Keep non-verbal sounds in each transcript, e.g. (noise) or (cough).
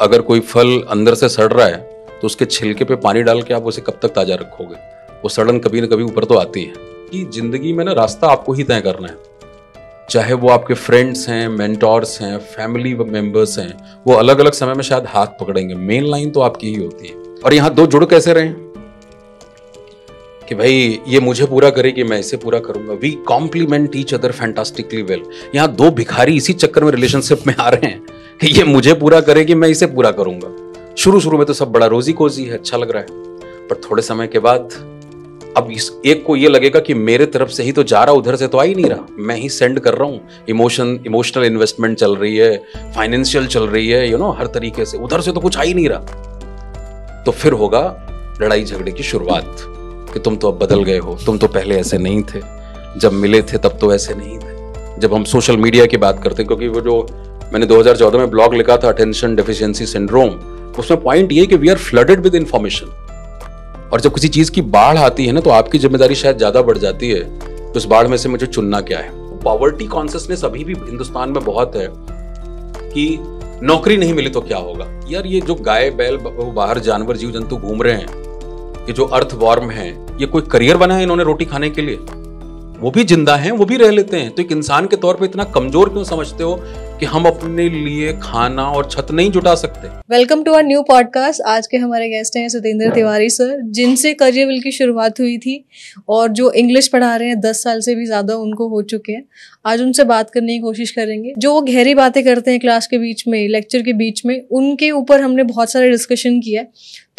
अगर कोई फल अंदर से सड़ रहा है तो उसके छिलके पे पानी डाल के आप उसे कब तक ताज़ा रखोगे वो सड़न कभी ना कभी ऊपर तो आती है कि ज़िंदगी में ना रास्ता आपको ही तय करना है चाहे वो आपके फ्रेंड्स हैं मेंटोर्स हैं फैमिली मेम्बर्स हैं वो अलग अलग समय में शायद हाथ पकड़ेंगे मेन लाइन तो आपकी ही होती है और यहाँ दो जुड़ कैसे रहे कि भाई ये मुझे पूरा करेगी मैं इसे पूरा करूंगा we complement each other fantastically well यहाँ दो भिखारी इसी चक्कर में रिलेशनशिप में आ रहे हैं कि ये मुझे पूरा करेगी मैं इसे पूरा करूंगा शुरू शुरू में तो सब बड़ा रोजी कोजी है अच्छा लग रहा है पर थोड़े समय के बाद अब इस एक को ये लगेगा कि मेरे तरफ से ही तो जा रहा उधर से तो आ ही नहीं रहा मैं ही सेंड कर रहा हूँ इमोशन इमोशनल इन्वेस्टमेंट चल रही है फाइनेंशियल चल रही है यू you नो know, हर तरीके से उधर से तो कुछ आ ही नहीं रहा तो फिर होगा लड़ाई झगड़े की शुरुआत कि तुम तो अब बदल गए हो तुम तो पहले ऐसे नहीं थे जब मिले थे तब तो ऐसे नहीं थे जब हम सोशल मीडिया की बात करते हैं क्योंकि वो जो मैंने 2014 में ब्लॉग लिखा था अटेंशन डेफिशिएंसी सिंड्रोम उसमें पॉइंट ये कि we are flooded with information और जब किसी चीज़ की बाढ़ आती है ना तो आपकी जिम्मेदारी शायद ज़्यादा बढ़ जाती है तो उस बाढ़ में से मुझे चुनना क्या है पॉवर्टी कॉन्सियसनेस अभी भी हिंदुस्तान में बहुत है कि नौकरी नहीं मिली तो क्या होगा यार ये जो गाय बैल बाहर जानवर जीव जंतु घूम रहे हैं कि जो अर्थ वॉर्म है ये कोई करियर बना है इन्होंने रोटी खाने के लिए वो भी जिंदा हैं वो भी रह लेते हैं तो एक इंसान के तौर पे इतना कमजोर क्यों समझते हो कि हम अपने लिए खाना और छत नहीं जुटा सकते welcome to our new podcast आज के हमारे गेस्ट हैं सतेंद्र तिवारी सर जिनसे कर्जेविल की शुरुआत हुई थी और जो इंग्लिश पढ़ा रहे हैं दस साल से भी ज़्यादा उनको हो चुके हैं आज उनसे बात करने की कोशिश करेंगे जो वो गहरी बातें करते हैं क्लास के बीच में लेक्चर के बीच में उनके ऊपर हमने बहुत सारे डिस्कशन किया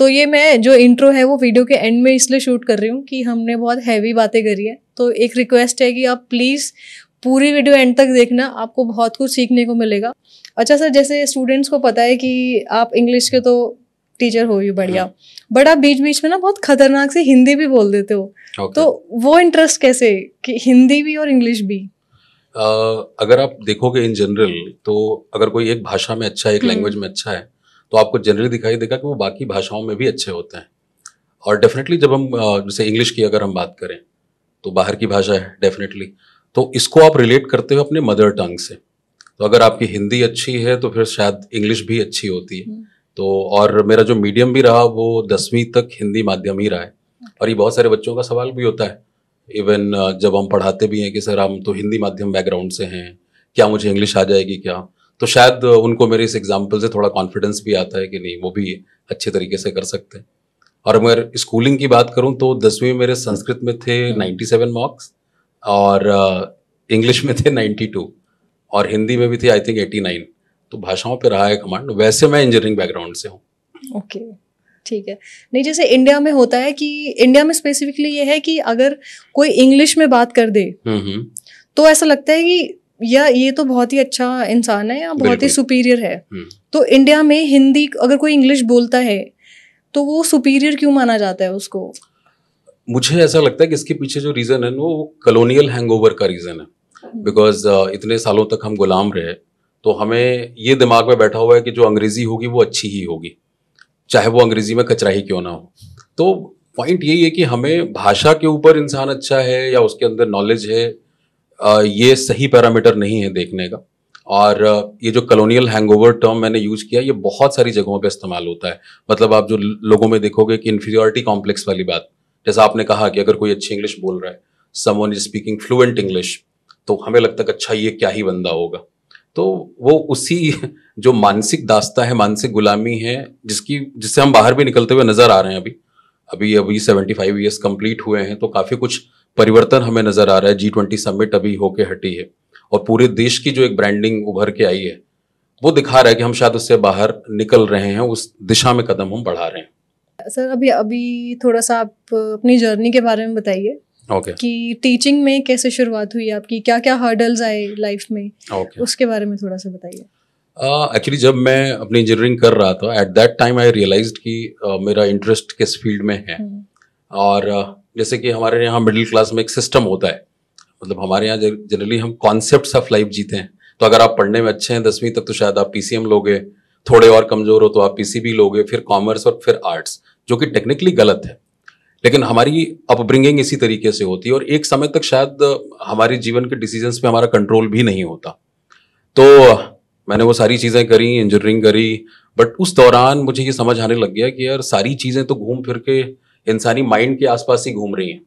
तो ये मैं जो इंट्रो है वो वीडियो के एंड में इसलिए शूट कर रही हूँ कि हमने बहुत हैवी बातें करी है तो एक रिक्वेस्ट है कि आप प्लीज़ पूरी वीडियो एंड तक देखना आपको बहुत कुछ सीखने को मिलेगा अच्छा सर जैसे स्टूडेंट्स को पता है कि आप इंग्लिश के तो टीचर हो ही बढ़िया बट हम्म। आप बीच बीच में ना बहुत खतरनाक से हिंदी भी बोल देते हो okay. तो वो इंटरेस्ट कैसे कि हिंदी भी और इंग्लिश भी uh, अगर आप देखोगे इन जनरल तो अगर कोई एक भाषा में अच्छा एक लैंग्वेज हम्म। में अच्छा है तो आपको जनरली दिखाई देगा कि वो बाकी भाषाओं में भी अच्छे होते हैं और डेफिनेटली जब हम जैसे इंग्लिश की अगर हम बात करें तो बाहर की भाषा है डेफिनेटली तो इसको आप रिलेट करते हो अपने मदर टंग से तो अगर आपकी हिंदी अच्छी है तो फिर शायद इंग्लिश भी अच्छी होती है हम्म। तो और मेरा जो मीडियम भी रहा वो दसवीं तक हिंदी माध्यम ही रहा है अच्छा। और ये बहुत सारे बच्चों का सवाल भी होता है इवन जब हम पढ़ाते भी हैं कि सर हम तो हिंदी माध्यम बैकग्राउंड से हैं क्या मुझे इंग्लिश आ जाएगी क्या तो शायद उनको मेरे इस एग्जाम्पल से थोड़ा कॉन्फिडेंस भी आता है कि नहीं वो भी अच्छे तरीके से कर सकते हैं और अगर स्कूलिंग की बात करूँ तो दसवीं मेरे संस्कृत में थे 97 मार्क्स और इंग्लिश uh, में थे 92 और हिंदी में भी थे आई थिंक 89 तो भाषाओं पे रहा है कमांड वैसे मैं इंजीनियरिंग बैकग्राउंड से हूँ ओके okay. ठीक है नहीं जैसे इंडिया में होता है कि इंडिया में स्पेसिफिकली ये है कि अगर कोई इंग्लिश में बात कर दे हम्म, हम्म। तो ऐसा लगता है कि या ये तो बहुत ही अच्छा इंसान है या बहुत ही सुपीरियर है हम्म। तो इंडिया में हिंदी अगर कोई इंग्लिश बोलता है तो वो सुपीरियर क्यों माना जाता है उसको मुझे ऐसा लगता है कि इसके पीछे जो रीज़न है वो कलोनियल हैंगओवर का रीज़न है बिकॉज uh, इतने सालों तक हम गुलाम रहे तो हमें ये दिमाग में बैठा हुआ है कि जो अंग्रेज़ी होगी वो अच्छी ही होगी चाहे वो अंग्रेज़ी में कचरा ही क्यों ना हो तो पॉइंट यही है कि हमें भाषा के ऊपर इंसान अच्छा है या उसके अंदर नॉलेज है ये सही पैरामीटर नहीं है देखने का और ये जो कलोनियल हैंगओवर टर्म मैंने यूज़ किया ये बहुत सारी जगहों पे इस्तेमाल होता है मतलब आप जो लोगों में देखोगे कि इन्फीरियोरिटी कॉम्प्लेक्स वाली बात जैसा आपने कहा कि अगर कोई अच्छी इंग्लिश बोल रहा है someone is speaking fluent English तो हमें लगता है अच्छा ये क्या ही बंदा होगा तो वो उसी (laughs) जो मानसिक दास्ता है मानसिक गुलामी है जिसकी जिससे हम बाहर भी निकलते हुए नज़र आ रहे हैं अभी अभी अभी सेवेंटी फाइव ईयर्स कंप्लीट हुए हैं तो काफ़ी कुछ परिवर्तन हमें नजर आ रहा है जी ट्वेंटी समिट अभी होके हटी है और पूरे देश की जो एक ब्रांडिंग उभर के आई है वो दिखा रहा है कि हम शायद उससे बाहर निकल रहे हैं उस दिशा में कदम हम बढ़ा रहे हैं सर अभी अभी थोड़ा सा आप अपनी जर्नी के बारे में बताइए okay. कि टीचिंग में कैसे शुरुआत हुई आपकी क्या क्या हर्डल्स आए लाइफ में okay. उसके बारे में थोड़ा सा बताइए एक्चुअली uh, जब मैं अपनी इंजीनियरिंग कर रहा था at that time I realize कि uh, मेरा इंटरेस्ट किस फील्ड में है hmm. और uh, जैसे कि हमारे यहाँ मिडिल क्लास में एक सिस्टम होता है मतलब हमारे यहाँ जनरली हम कॉन्सेप्ट ऑफ लाइफ जीते हैं तो अगर आप पढ़ने में अच्छे हैं दसवीं तक तो शायद आप पी लोगे थोड़े और कमजोर हो तो आप पी लोगे फिर कॉमर्स और फिर आर्ट्स जो कि टेक्निकली गलत है लेकिन हमारी अपब्रिंगिंग इसी तरीके से होती है और एक समय तक शायद हमारे जीवन के डिसीजंस पे हमारा कंट्रोल भी नहीं होता तो मैंने वो सारी चीज़ें करी इंजीनियरिंग करी बट उस दौरान मुझे ये समझ आने लग गया कि यार सारी चीज़ें तो घूम फिर के इंसानी माइंड के आसपास ही घूम रही हैं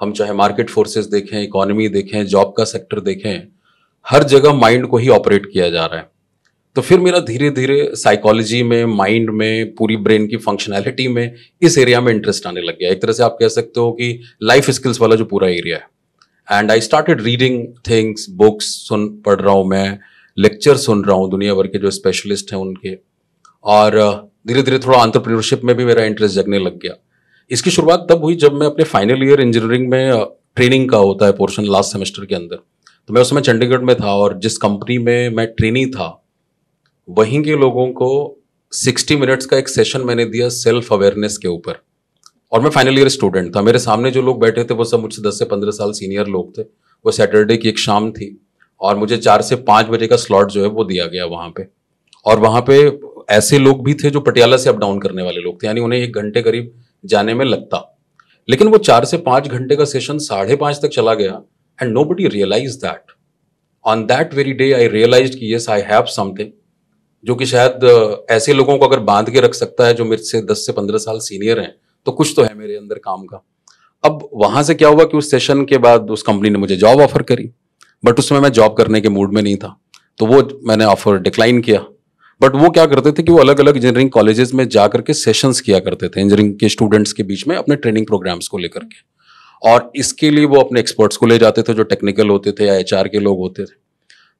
हम चाहे मार्केट फोर्सेस देखें इकोनॉमी देखें जॉब का सेक्टर देखें हर जगह माइंड को ही ऑपरेट किया जा रहा है तो फिर मेरा धीरे धीरे साइकोलॉजी में माइंड में पूरी ब्रेन की फंक्शनैलिटी में इस एरिया में इंटरेस्ट आने लग गया एक तरह से आप कह सकते हो कि लाइफ स्किल्स वाला जो पूरा एरिया है and I started reading things books सुन पढ़ रहा हूँ मैं लेक्चर सुन रहा हूँ दुनिया भर के जो स्पेशलिस्ट हैं उनके और धीरे धीरे थोड़ा आंट्रप्रनरशिप में भी मेरा इंटरेस्ट जगने लग गया इसकी शुरुआत तब हुई जब मैं अपने फाइनल ईयर इंजीनियरिंग में ट्रेनिंग का होता है पोर्शन लास्ट सेमेस्टर के अंदर तो मैं उस समय चंडीगढ़ में था और जिस कंपनी में मैं ट्रेनी था वहीं के लोगों को सिक्सटी मिनट्स का एक सेशन मैंने दिया सेल्फ अवेयरनेस के ऊपर और मैं फाइनल ईयर स्टूडेंट था मेरे सामने जो लोग बैठे थे वो सब मुझसे दस से पंद्रह साल सीनियर लोग थे वो सैटरडे की एक शाम थी और मुझे चार से पाँच बजे का स्लॉट जो है वो दिया गया वहाँ पे और वहाँ पे ऐसे लोग भी थे जो पटियाला से अप डाउन करने वाले लोग थे यानी उन्हें एक घंटे करीब जाने में लगता लेकिन वो चार से पांच घंटे का सेशन साढ़े पांच तक चला गया and nobody realize that on that very day I realize की येस आई हैव समथिंग जो कि शायद ऐसे लोगों को अगर बांध के रख सकता है जो मेरे से दस से पंद्रह साल सीनियर हैं तो कुछ तो है मेरे अंदर काम का अब वहां से क्या हुआ कि उस सेशन के बाद उस कंपनी ने मुझे जॉब ऑफर करी बट उसमें मैं जॉब करने के मूड में नहीं था तो वो मैंने ऑफर डिक्लाइन किया बट वो क्या करते थे कि वो अलग अलग इंजीनियरिंग कॉलेजेस में जाकर के सेशंस किया करते थे इंजीनियरिंग के स्टूडेंट्स के बीच में अपने ट्रेनिंग प्रोग्राम्स को लेकर के और इसके लिए वो अपने एक्सपर्ट्स को ले जाते थे जो टेक्निकल होते थे या एच के लोग होते थे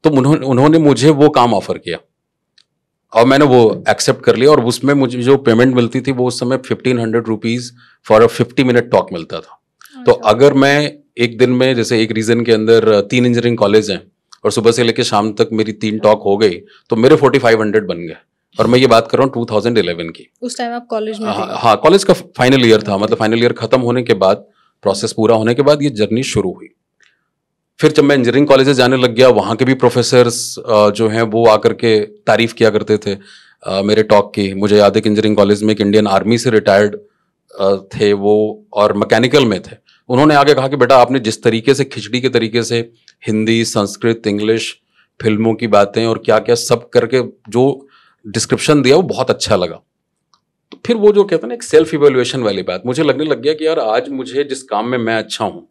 तो उन्होंने उन्होंने मुझे वो काम ऑफर किया और मैंने वो एक्सेप्ट कर लिया और उसमें मुझे जो पेमेंट मिलती थी वो उस समय fifteen hundred rupees for a fifty minute talk मिलता था तो अच्छा। अगर मैं एक दिन में जैसे एक रीजन के अंदर तीन इंजीनियरिंग कॉलेज हैं और सुबह से लेकर शाम तक मेरी तीन टॉक हो गई तो मेरे फोर्टी फाइव हंड्रेड बन गए और मैं ये बात कर रहा हूँ टू थाउजेंड इलेवन की उस टाइम आप कॉलेज में हाँ हाँ कॉलेज का फाइनल ईयर था मतलब फाइनल ईयर खत्म होने के बाद प्रोसेस पूरा होने के बाद ये जर्नी शुरू हुई फिर जब मैं इंजीनियरिंग कॉलेज जाने लग गया वहाँ के भी प्रोफेसर्स जो हैं वो आकर के तारीफ़ किया करते थे मेरे टॉक की मुझे याद है कि इंजीनियरिंग कॉलेज में एक इंडियन आर्मी से रिटायर्ड थे वो और मैकेनिकल में थे उन्होंने आगे कहा कि बेटा आपने जिस तरीके से खिचड़ी के तरीके से हिंदी संस्कृत इंग्लिश फिल्मों की बातें और क्या क्या सब करके जो डिस्क्रिप्शन दिया वो बहुत अच्छा लगा तो फिर वो जो कहते हैं ना एक सेल्फ इवेल्युएशन वाली बात मुझे लगने लग गया कि यार आज मुझे जिस काम में मैं अच्छा हूँ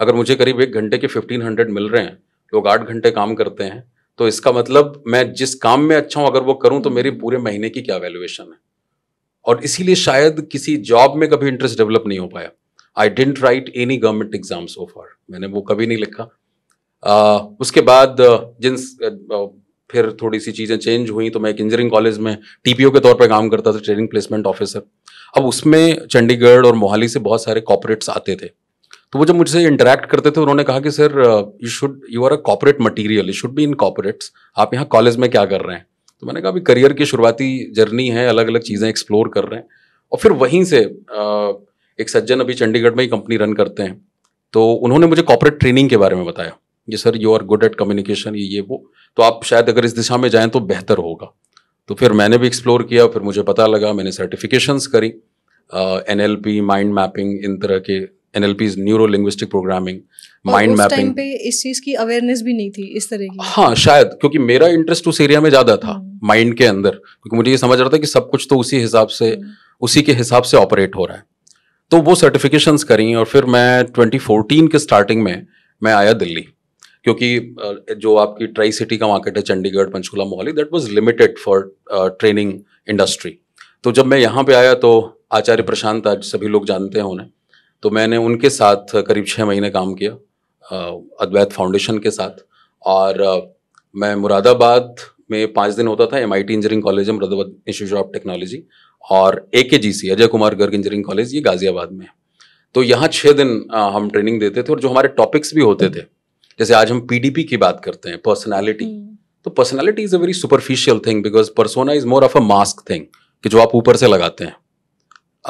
अगर मुझे करीब एक घंटे के फिफ्टीन हंड्रेड मिल रहे हैं लोग आठ घंटे काम करते हैं तो इसका मतलब मैं जिस काम में अच्छा हूँ अगर वो करूँ तो मेरी पूरे महीने की क्या वैल्यूएशन है और इसीलिए शायद किसी जॉब में कभी इंटरेस्ट डेवलप नहीं हो पाया I didn't write any government exam so far मैंने वो कभी नहीं लिखा आ, उसके बाद जिन फिर थोड़ी सी चीज़ें चेंज हुई तो मैं एक इंजीनियरिंग कॉलेज में टीपीओ के तौर पर काम करता था ट्रेनिंग प्लेसमेंट ऑफिसर अब उसमें चंडीगढ़ और मोहाली से बहुत सारे कॉपोरेट्स आते थे तो वो जब मुझसे इंटरेक्ट करते थे उन्होंने कहा कि sir you should you are a corporate material you should be in corporates आप यहाँ कॉलेज में क्या कर रहे हैं तो मैंने कहा अभी करियर की शुरुआती जर्नी है अलग अलग चीज़ें एक्सप्लोर कर रहे हैं और फिर वहीं से एक सज्जन अभी चंडीगढ़ में ही कंपनी रन करते हैं तो उन्होंने मुझे कॉपोरेट ट्रेनिंग के बारे में बताया ये sir you are good at communication ये ये वो तो आप शायद अगर इस दिशा में जाएँ तो बेहतर होगा तो फिर मैंने भी एक्सप्लोर किया फिर मुझे पता लगा मैंने सर्टिफिकेशंस करी N L P mind mapping इन तरह के N L P neuro linguistic programming mind mapping पे इस चीज़ की अवेयरनेस भी नहीं थी इस तरह की हाँ शायद क्योंकि मेरा इंटरेस्ट उस एरिया में ज़्यादा था माइंड हम्म। के अंदर क्योंकि मुझे ये समझ रहा था कि सब कुछ तो उसी हिसाब से हम्म। उसी के हिसाब से ऑपरेट हो रहा है तो वो सर्टिफिकेशंस करी और फिर मैं 2014 के स्टार्टिंग में मैं आया दिल्ली क्योंकि जो आपकी ट्राई सिटी का मार्केट है Chandigarh Panchkula Mohali that was limited for training industry तो जब मैं यहाँ पे आया तो आचार्य प्रशांत आज सभी लोग जानते हैं उन्हें तो मैंने उनके साथ करीब छः महीने काम किया अद्वैत फाउंडेशन के साथ और मैं मुरादाबाद में पाँच दिन होता था M I T engineering college है मुरादाबाद इंस्टीट्यूट ऑफ टेक्नोलॉजी और A K G C Ajay Kumar Garg engineering college ये गाजियाबाद में है तो यहाँ छः दिन हम ट्रेनिंग देते थे और जो हमारे टॉपिक्स भी होते थे जैसे आज हम पीडीपी की बात करते हैं पर्सनैलिटी हम्म। तो personality is a very superficial thing because persona is more of a mask thing कि जो आप ऊपर से लगाते हैं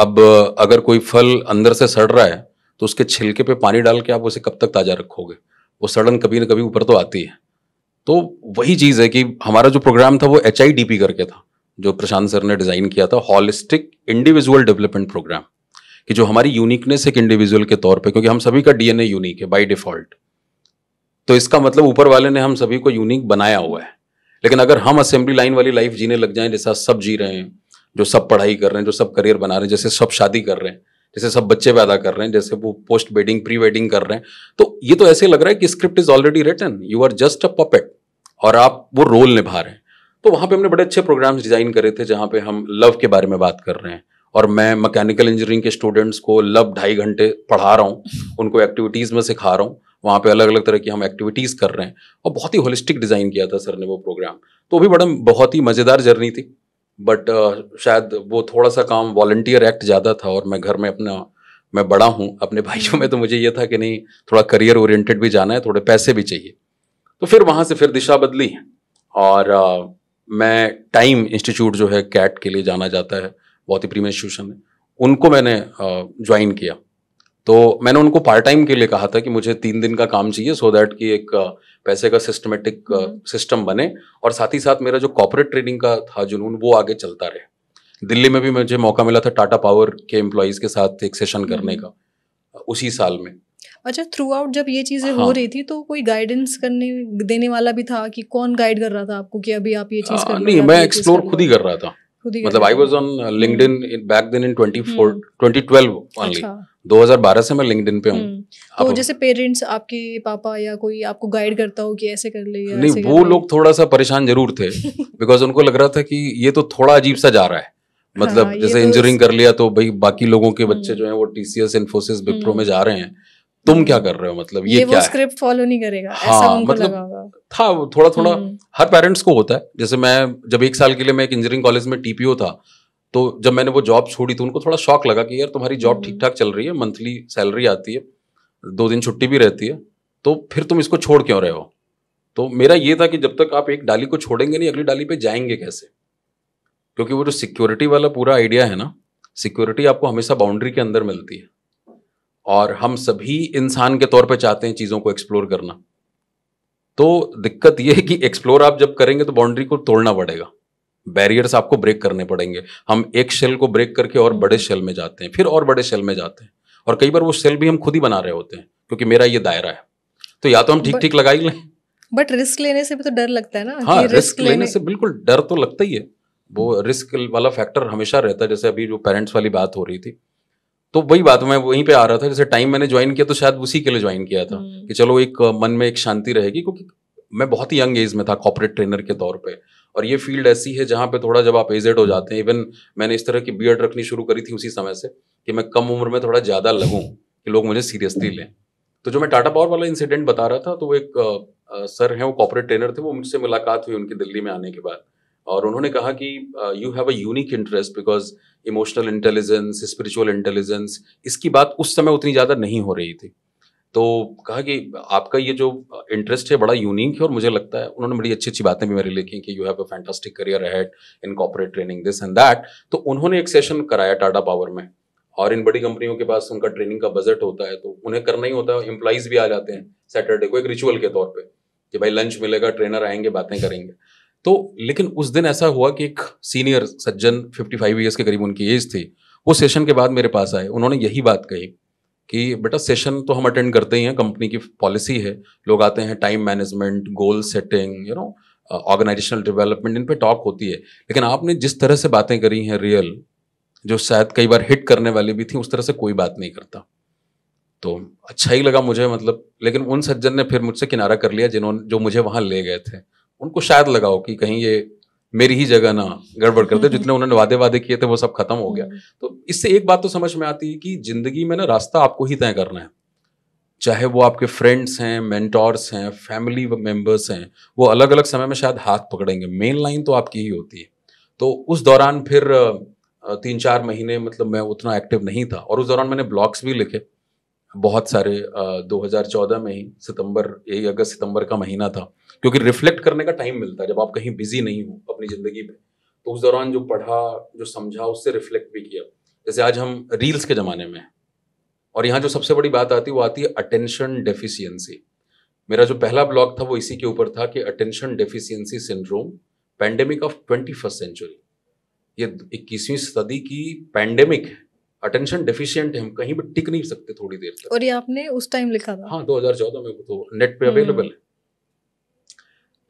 अब अगर कोई फल अंदर से सड़ रहा है तो उसके छिलके पे पानी डाल के आप उसे कब तक ताज़ा रखोगे वो सड़न कभी ना कभी ऊपर तो आती है तो वही चीज़ है कि हमारा जो प्रोग्राम था वो एच करके था जो प्रशांत सर ने डिज़ाइन किया था हॉलिस्टिक इंडिविजुअल डेवलपमेंट प्रोग्राम कि जो हमारी यूनिकनेस एक इंडिविजुअल के तौर पे क्योंकि हम सभी का डीएनए यूनिक है बाय डिफ़ॉल्ट तो इसका मतलब ऊपर वाले ने हम सभी को यूनिक बनाया हुआ है लेकिन अगर हम असेंबली लाइन वाली लाइफ जीने लग जाएं जैसा सब जी रहे हैं जो सब पढ़ाई कर रहे हैं जो सब करियर बना रहे हैं जैसे सब शादी कर रहे हैं जैसे सब बच्चे पैदा कर रहे हैं जैसे वो पोस्ट वेडिंग प्री वेडिंग कर रहे हैं तो ये तो ऐसे लग रहा है कि script is already written you are just a puppet और आप वो रोल निभा रहे हैं तो वहाँ पे हमने बड़े अच्छे प्रोग्राम्स डिजाइन करे थे जहाँ पे हम लव के बारे में बात कर रहे हैं और मैं मैकेनिकल इंजीनियरिंग के स्टूडेंट्स को लव ढाई घंटे पढ़ा रहा हूँ उनको एक्टिविटीज़ में सिखा रहा हूँ वहाँ पे अलग अलग तरह की हम एक्टिविटीज़ कर रहे हैं और बहुत ही होलिस्टिक डिज़ाइन किया था सर ने वो प्रोग्राम तो भी बड़ा बहुत ही मज़ेदार जर्नी थी बट uh, शायद वो थोड़ा सा काम वॉल्टियर एक्ट ज़्यादा था और मैं घर में अपना मैं बड़ा हूँ अपने भाइयों में तो मुझे ये था कि नहीं थोड़ा करियर ओरिएंटेड भी जाना है थोड़े पैसे भी चाहिए तो फिर वहाँ से फिर दिशा बदली और आ, uh, मैं टाइम इंस्टीट्यूट जो है कैट के लिए जाना जाता है बहुत ही प्रीमियम इंस्टीट्यूशन है उनको मैंने ज्वाइन uh, किया तो मैंने उनको पार्ट टाइम के लिए कहा था कि मुझे तीन दिन का काम चाहिए सो दैट कि एक पैसे का सिस्टमेटिक सिस्टम हम्म। बने और साथ ही साथ मेरा जो कॉपोरेट ट्रेडिंग का था जुनून वो आगे चलता रहे दिल्ली में भी मुझे मौका मिला था टाटा पावर के एम्प्लॉयज़ के साथ एक सेशन हम्म। करने का उसी साल में अच्छा थ्रू आउट जब ये चीज़ें हाँ, हो रही थी तो कोई गाइडेंस करने देने वाला भी था कि कौन गाइड कर रहा था आपको कि अभी आप ये चीज़ हाँ, नहीं मैं एक्सप्लोर खुद ही कर रहा था मतलब I was on LinkedIn back then in 24 2012 only 2012 से मैं लिंक्डइन पे हूँ हम्म। तो जैसे पेरेंट्स आपके पापा या कोई आपको गाइड करता हो कि ऐसे कर ले या नहीं वो लोग थोड़ा सा परेशान जरूर थे बिकॉज (laughs) उनको लग रहा था कि ये तो थोड़ा अजीब सा जा रहा है मतलब हाँ, जैसे इंजीनियरिंग तो कर लिया तो भाई बाकी लोगों के बच्चे हम्म। जो हैं वो टीसीएस इन्फोसिस विप्रो में हम्म। जा रहे हैं तुम क्या कर रहे हो मतलब ये, ये क्या स्क्रिप्ट फॉलो नहीं करेगा हाँ ऐसा मतलब लगा था थोड़ा थोड़ा हम्म। हर पेरेंट्स को होता है जैसे मैं जब एक साल के लिए मैं एक इंजीनियरिंग कॉलेज में टीपीओ था तो जब मैंने वो जॉब छोड़ी तो उनको थोड़ा शौक लगा कि यार तुम्हारी जॉब हम्म। ठीक ठाक चल रही है मंथली सैलरी आती है दो दिन छुट्टी भी रहती है तो फिर तुम इसको छोड़ क्यों रहे हो तो मेरा ये था कि जब तक आप एक डाली को छोड़ेंगे नहीं अगली डाली पे जाएंगे कैसे क्योंकि वो जो सिक्योरिटी वाला पूरा आइडिया है ना सिक्योरिटी आपको हमेशा बाउंड्री के अंदर मिलती है और हम सभी इंसान के तौर पर चाहते हैं चीज़ों को एक्सप्लोर करना तो दिक्कत यह है कि एक्सप्लोर आप जब करेंगे तो बाउंड्री को तोड़ना पड़ेगा बैरियर्स आपको ब्रेक करने पड़ेंगे हम एक शेल को ब्रेक करके और बड़े शेल में जाते हैं फिर और बड़े शेल में जाते हैं और कई बार वो शेल भी हम खुद ही बना रहे होते हैं क्योंकि मेरा ये दायरा है तो या तो हम ठीक ठीक लगा ही लें बट रिस्क लेने से भी तो डर लगता है ना हाँ रिस्क, रिस्क लेने, लेने से बिल्कुल डर तो लगता ही है वो रिस्क वाला फैक्टर हमेशा रहता है जैसे अभी जो पेरेंट्स वाली बात हो रही थी तो वही बात मैं वहीं पे आ रहा था जैसे टाइम मैंने ज्वाइन किया तो शायद उसी के लिए ज्वाइन किया था हम्म। कि चलो एक मन में एक शांति रहेगी क्योंकि मैं बहुत ही यंग एज में था कॉपरेट ट्रेनर के तौर पे और ये फील्ड ऐसी है जहाँ पे थोड़ा जब आप एजेड हो जाते हैं इवन मैंने इस तरह की बी रखनी शुरू करी थी उसी समय से कि मैं कम उम्र में थोड़ा ज़्यादा लगूँ कि लोग मुझे सीरियसली लें तो जो मैं टाटा पावर वाला इंसिडेंट बता रहा था तो वो एक आ, आ, सर हैं वो कॉपरेट ट्रेनर थे वो मुझसे मुलाकात हुई उनकी दिल्ली में आने के बाद और उन्होंने कहा कि you have a unique interest because emotional intelligence spiritual intelligence इसकी बात उस समय उतनी ज़्यादा नहीं हो रही थी तो कहा कि आपका ये जो इंटरेस्ट है बड़ा यूनिक है और मुझे लगता है उन्होंने बड़ी अच्छी अच्छी बातें भी मेरे लिखी कि you have a fantastic career had in corporate training this and that तो उन्होंने एक सेशन कराया टाटा पावर में और इन बड़ी कंपनियों के पास उनका ट्रेनिंग का बजट होता है तो उन्हें करना ही होता है एम्प्लॉयज़ भी आ जाते हैं सैटरडे को एक रिचुअल के तौर पर कि भाई लंच मिलेगा ट्रेनर आएंगे बातें करेंगे तो लेकिन उस दिन ऐसा हुआ कि एक सीनियर सज्जन 55 ईयर्स के करीब उनकी एज थी वो सेशन के बाद मेरे पास आए उन्होंने यही बात कही कि बेटा सेशन तो हम अटेंड करते ही हैं कंपनी की पॉलिसी है लोग आते हैं time management goal setting you know organisational development इन पर टॉक होती है लेकिन आपने जिस तरह से बातें करी हैं रियल जो शायद कई बार हिट करने वाली भी थी उस तरह से कोई बात नहीं करता तो अच्छा ही लगा मुझे मतलब लेकिन उन सज्जन ने फिर मुझसे किनारा कर लिया जिन्होंने जो मुझे वहाँ ले गए थे उनको शायद लगाओ कि कहीं ये मेरी ही जगह ना गड़बड़ करते हम्म। जितने उन्होंने वादे वादे किए थे वो सब खत्म हो गया हम्म। तो इससे एक बात तो समझ में आती है कि जिंदगी में ना रास्ता आपको ही तय करना है चाहे वो आपके फ्रेंड्स हैं मेंटोर्स हैं फैमिली मेम्बर्स हैं वो अलग अलग समय में शायद हाथ पकड़ेंगे मेन लाइन तो आपकी ही होती है तो उस दौरान फिर तीन चार महीने मतलब मैं उतना एक्टिव नहीं था और उस दौरान मैंने ब्लॉग्स भी लिखे बहुत सारे आ, 2014 में ही सितंबर यही अगस्त सितंबर का महीना था क्योंकि रिफ्लेक्ट करने का टाइम मिलता है जब आप कहीं बिजी नहीं हो अपनी ज़िंदगी में तो उस दौरान जो पढ़ा जो समझा उससे रिफ्लेक्ट भी किया जैसे आज हम रील्स के ज़माने में हैं और यहाँ जो सबसे बड़ी बात आती है वो आती है अटेंशन डेफिशियंसी मेरा जो पहला ब्लॉग था वो इसी के ऊपर था कि attention deficiency syndrome pandemic of twenty first century ये इक्कीसवीं सदी की पैंडेमिक है अटेंशन डेफिशिएंट है हम कहीं भी टिक नहीं सकते थोड़ी देर तक और ये आपने उस टाइम लिखा था हाँ दो हजार चौदह में तो नेट पे अवेलेबल हम्म। है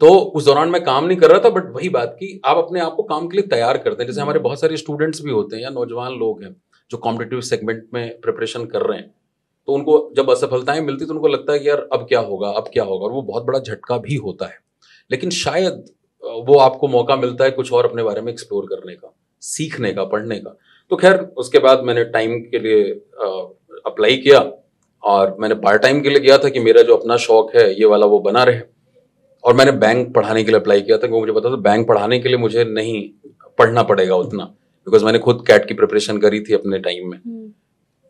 तो उस दौरान मैं काम नहीं कर रहा था बट वही बात की आप अपने आप को काम के लिए तैयार करते हैं जैसे हमारे हम्म। बहुत सारे स्टूडेंट्स भी होते हैं या नौजवान लोग हैं जो कॉम्पिटेटिव सेगमेंट में प्रिपरेशन कर रहे हैं तो उनको जब असफलताएं मिलती तो उनको लगता है कि यार अब क्या होगा अब क्या होगा और वो बहुत बड़ा झटका भी होता है लेकिन शायद वो आपको मौका मिलता है कुछ और अपने बारे में एक्सप्लोर करने का सीखने का पढ़ने का तो खैर उसके बाद मैंने टाइम के लिए अप्लाई किया और मैंने पार्ट टाइम के लिए किया था कि मेरा जो अपना शौक है ये वाला वो बना रहे और मैंने बैंक पढ़ाने के लिए अप्लाई किया था क्योंकि मुझे पता था बैंक पढ़ाने के लिए मुझे नहीं पढ़ना पड़ेगा उतना बिकॉज मैंने खुद कैट की प्रिपरेशन करी थी अपने टाइम में हम्म।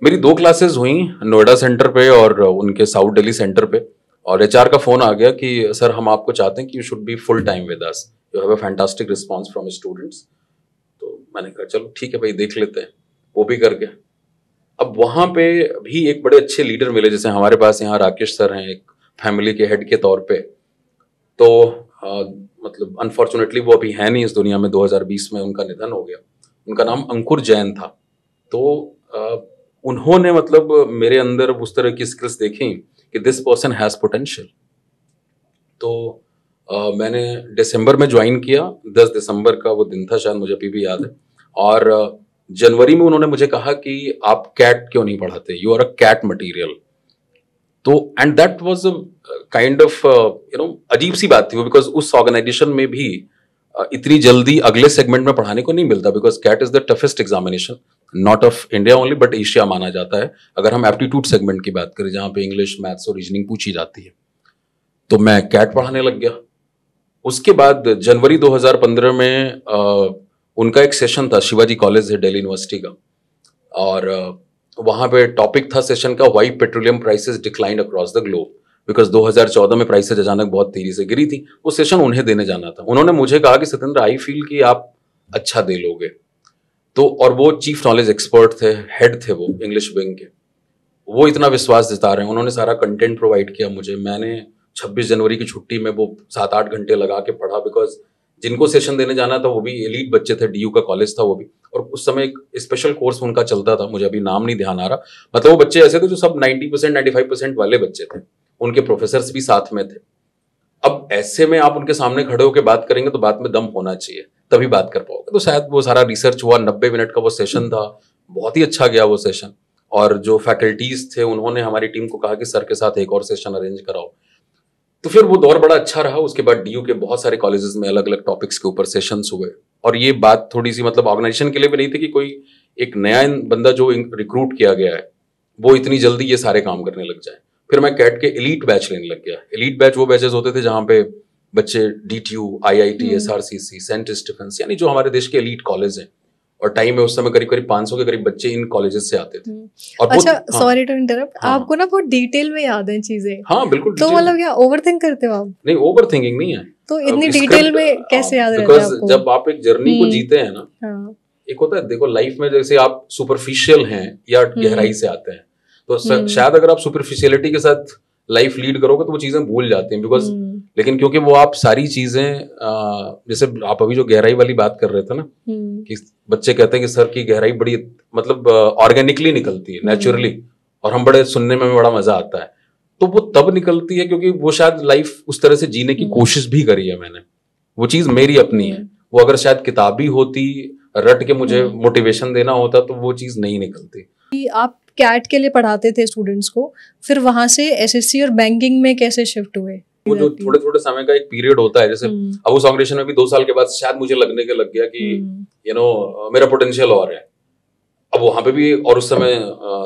मेरी दो क्लासेस हुई नोएडा सेंटर पे और उनके साउथ दिल्ली सेंटर पे और एच का फोन आ गया कि सर हम आपको चाहते हैं कि you should be full time with us you have a fantastic response from students मैंने कहा चलो ठीक है भाई देख लेते हैं वो भी कर गया अब वहां पे भी एक बड़े अच्छे लीडर मिले जैसे हमारे पास यहाँ राकेश सर हैं एक फैमिली के हेड के तौर पे तो आ, मतलब अनफॉर्चुनेटली वो अभी है नहीं इस दुनिया में 2020 में उनका निधन हो गया उनका नाम अंकुर जैन था तो आ, उन्होंने मतलब मेरे अंदर उस तरह की स्किल्स देखी कि दिस पर्सन हैज़ पोटेंशियल तो मैंने दिसंबर में ज्वाइन किया दस दिसंबर का वो दिन था शायद मुझे अभी भी याद है और जनवरी में उन्होंने मुझे कहा कि आप कैट क्यों नहीं पढ़ाते यू आर तो, अ कैट मटेरियल तो and that was a kind of you know अजीब सी बात थी वो बिकॉज उस ऑर्गेनाइजेशन में भी uh, इतनी जल्दी अगले सेगमेंट में पढ़ाने को नहीं मिलता because CAT is the toughest examination not of India only but Asia माना जाता है अगर हम एप्टीट्यूड सेगमेंट की बात करें जहाँ पे इंग्लिश मैथ्स और रीजनिंग पूछी जाती है तो मैं कैट पढ़ाने लग गया उसके बाद जनवरी 2015 में आ, उनका एक सेशन था शिवाजी कॉलेज है दिल्ली यूनिवर्सिटी का और वहां पे टॉपिक था सेशन का why petroleum prices decline across the globe because 2014 में प्राइसेज अचानक बहुत तेजी से गिरी थी वो सेशन उन्हें देने जाना था उन्होंने मुझे कहा कि सत्येंद्र आई फील कि आप अच्छा दे लोगे तो और वो चीफ नॉलेज एक्सपर्ट थे हेड थे वो इंग्लिश विंग के वो इतना विश्वास जता रहे हैं उन्होंने सारा कंटेंट प्रोवाइड किया मुझे मैंने 26 जनवरी की छुट्टी में वो सात आठ घंटे लगा के पढ़ा बिकॉज जिनको सेशन देने जाना था वो भी एलिट बच्चे थे डीयू का कॉलेज था वो भी और उस समय एक स्पेशल कोर्स उनका चलता था मुझे अभी नाम नहीं ध्यान आ रहा मतलब वो बच्चे ऐसे थे जो सब 90 परसेंट नाइन्टी परसेंट वाले बच्चे थे उनके प्रोफेसर भी साथ में थे अब ऐसे में आप उनके सामने खड़े होकर बात करेंगे तो बात में दम होना चाहिए तभी बात कर पाओगे तो शायद वो सारा रिसर्च हुआ नब्बे मिनट का वो सेशन था बहुत ही अच्छा गया वो सेशन और जो फैकल्टीज थे उन्होंने हमारी टीम को कहा कि सर के साथ एक और सेशन अरेंज कराओ तो फिर वो दौर बड़ा अच्छा रहा उसके बाद डीयू के बहुत सारे कॉलेजेस में अलग अलग टॉपिक्स के ऊपर सेशंस हुए और ये बात थोड़ी सी मतलब ऑर्गेनाइजेशन के लिए भी नहीं थी कि कोई एक नया बंदा जो रिक्रूट किया गया है वो इतनी जल्दी ये सारे काम करने लग जाए फिर मैं कैट के इलीट बैच लेने लग गया इलीट बैच वो बैचेज होते थे जहाँ पे बच्चे D T U I I T S R C C St Stephen's यानी जो हमारे देश के इलीट कॉलेज हैं और टाइम है उस समय करीब करीब 500 के करीब बच्चे इन कॉलेजेस से आते थे हम्म। और अच्छा सॉरी टू इंटरप्ट आपको ना बहुत डिटेल में याद है चीजें हाँ बिल्कुल तो मतलब क्या ओवर करते हो आप नहीं ओवर नहीं है तो इतनी डिटेल मतलब, में हाँ, कैसे याद रहता है आपको जब आप एक जर्नी को हम्म। जीते हैं ना हाँ। एक होता है देखो लाइफ में जैसे आप सुपरफिशियल हैं या हम्म। गहराई से आते हैं तो शायद अगर आप सुपरफिशियलिटी के साथ लाइफ लीड करोगे तो वो चीजें भूल जाते हैं बिकॉज लेकिन क्योंकि वो आप सारी चीजें जैसे आप अभी जो गहराई वाली बात कर रहे थे ना हम्म। कि बच्चे कहते हैं कि सर की गहराई बड़ी मतलब ऑर्गेनिकली निकलती है नेचुरली हम्म। और हम बड़े सुनने में बड़ा मजा आता है तो वो तब निकलती है क्योंकि वो शायद लाइफ उस तरह से जीने की हम्म। कोशिश भी करी है मैंने वो चीज मेरी अपनी है वो अगर शायद किताबी होती रट के मुझे मोटिवेशन देना होता तो वो चीज नहीं निकलती आप कैट के लिए पढ़ाते थे स्टूडेंट्स को फिर वहां से एसएससी और बैंकिंग में कैसे शिफ्ट हुए वो जो थोड़े थोड़े समय का एक पीरियड होता है जैसे हम्म। अब वो सॉन्ग क्रिएशन में भी दो साल के बाद शायद मुझे लगने के लग गया कि यू हम्म। नो मेरा पोटेंशियल और है अब वहां पे भी और उस समय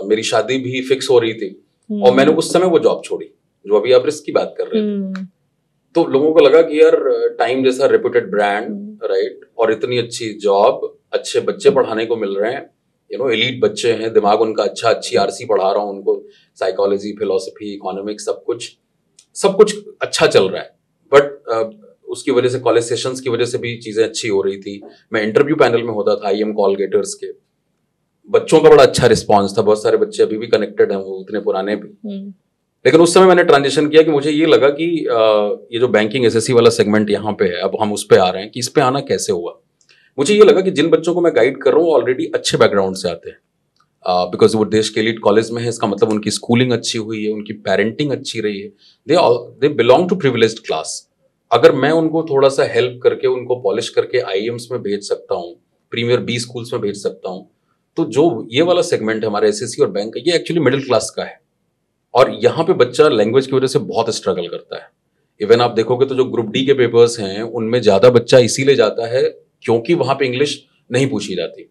मेरी शादी भी फिक्स हो रही थी और मैंने हम्म। उस समय वो जॉब छोड़ी जो अभी आप रिस्क की बात कर रहे थे तो लोगों को लगा कि यार टाइम जैसा रेप्यूटेड ब्रांड राइट और इतनी अच्छी जॉब अच्छे बच्चे पढ़ाने को मिल रहे हैं यू नो एलीट बच्चे हैं दिमाग उनका अच्छा अच्छी आरसी पढ़ा रहा हूँ उनको साइकोलॉजी फिलोसफी इकोनॉमिक्स सब कुछ सब कुछ अच्छा चल रहा है बट uh, उसकी वजह से कॉलेज सेशंस की वजह से भी चीज़ें अच्छी हो रही थी मैं इंटरव्यू पैनल में होता था आई एम गेटर्स के बच्चों का बड़ा अच्छा रिस्पॉन्स था बहुत सारे बच्चे अभी भी कनेक्टेड हैं वो उतने पुराने भी हम्म। लेकिन उस समय मैंने ट्रांजेक्शन किया कि मुझे ये लगा कि uh, ये जो बैंकिंग एसएससी वाला सेगमेंट यहाँ पे है अब हम उस पर आ रहे हैं कि इस पर आना कैसे हुआ मुझे ये लगा कि जिन बच्चों को मैं गाइड कर रहा हूँ ऑलरेडी अच्छे बैकग्राउंड से आते हैं बिकॉज वो देश के लिए कॉलेज में है इसका मतलब उनकी स्कूलिंग अच्छी हुई है उनकी पेरेंटिंग अच्छी रही है they they belong to privilege class अगर मैं उनको थोड़ा सा हेल्प करके उनको पॉलिश करके आई e में भेज सकता हूँ प्रीमियर बी स्कूल्स में भेज सकता हूँ तो जो ये वाला सेगमेंट है हमारे एस और बैंक का ये एक्चुअली मिडिल क्लास का है और यहाँ पे बच्चा लैंग्वेज की वजह से बहुत स्ट्रगल करता है इवन आप देखोगे तो जो ग्रुप डी के पेपर्स हैं उनमें ज़्यादा बच्चा इसीलिए जाता है क्योंकि वहाँ पे इंग्लिश नहीं पूछी जाती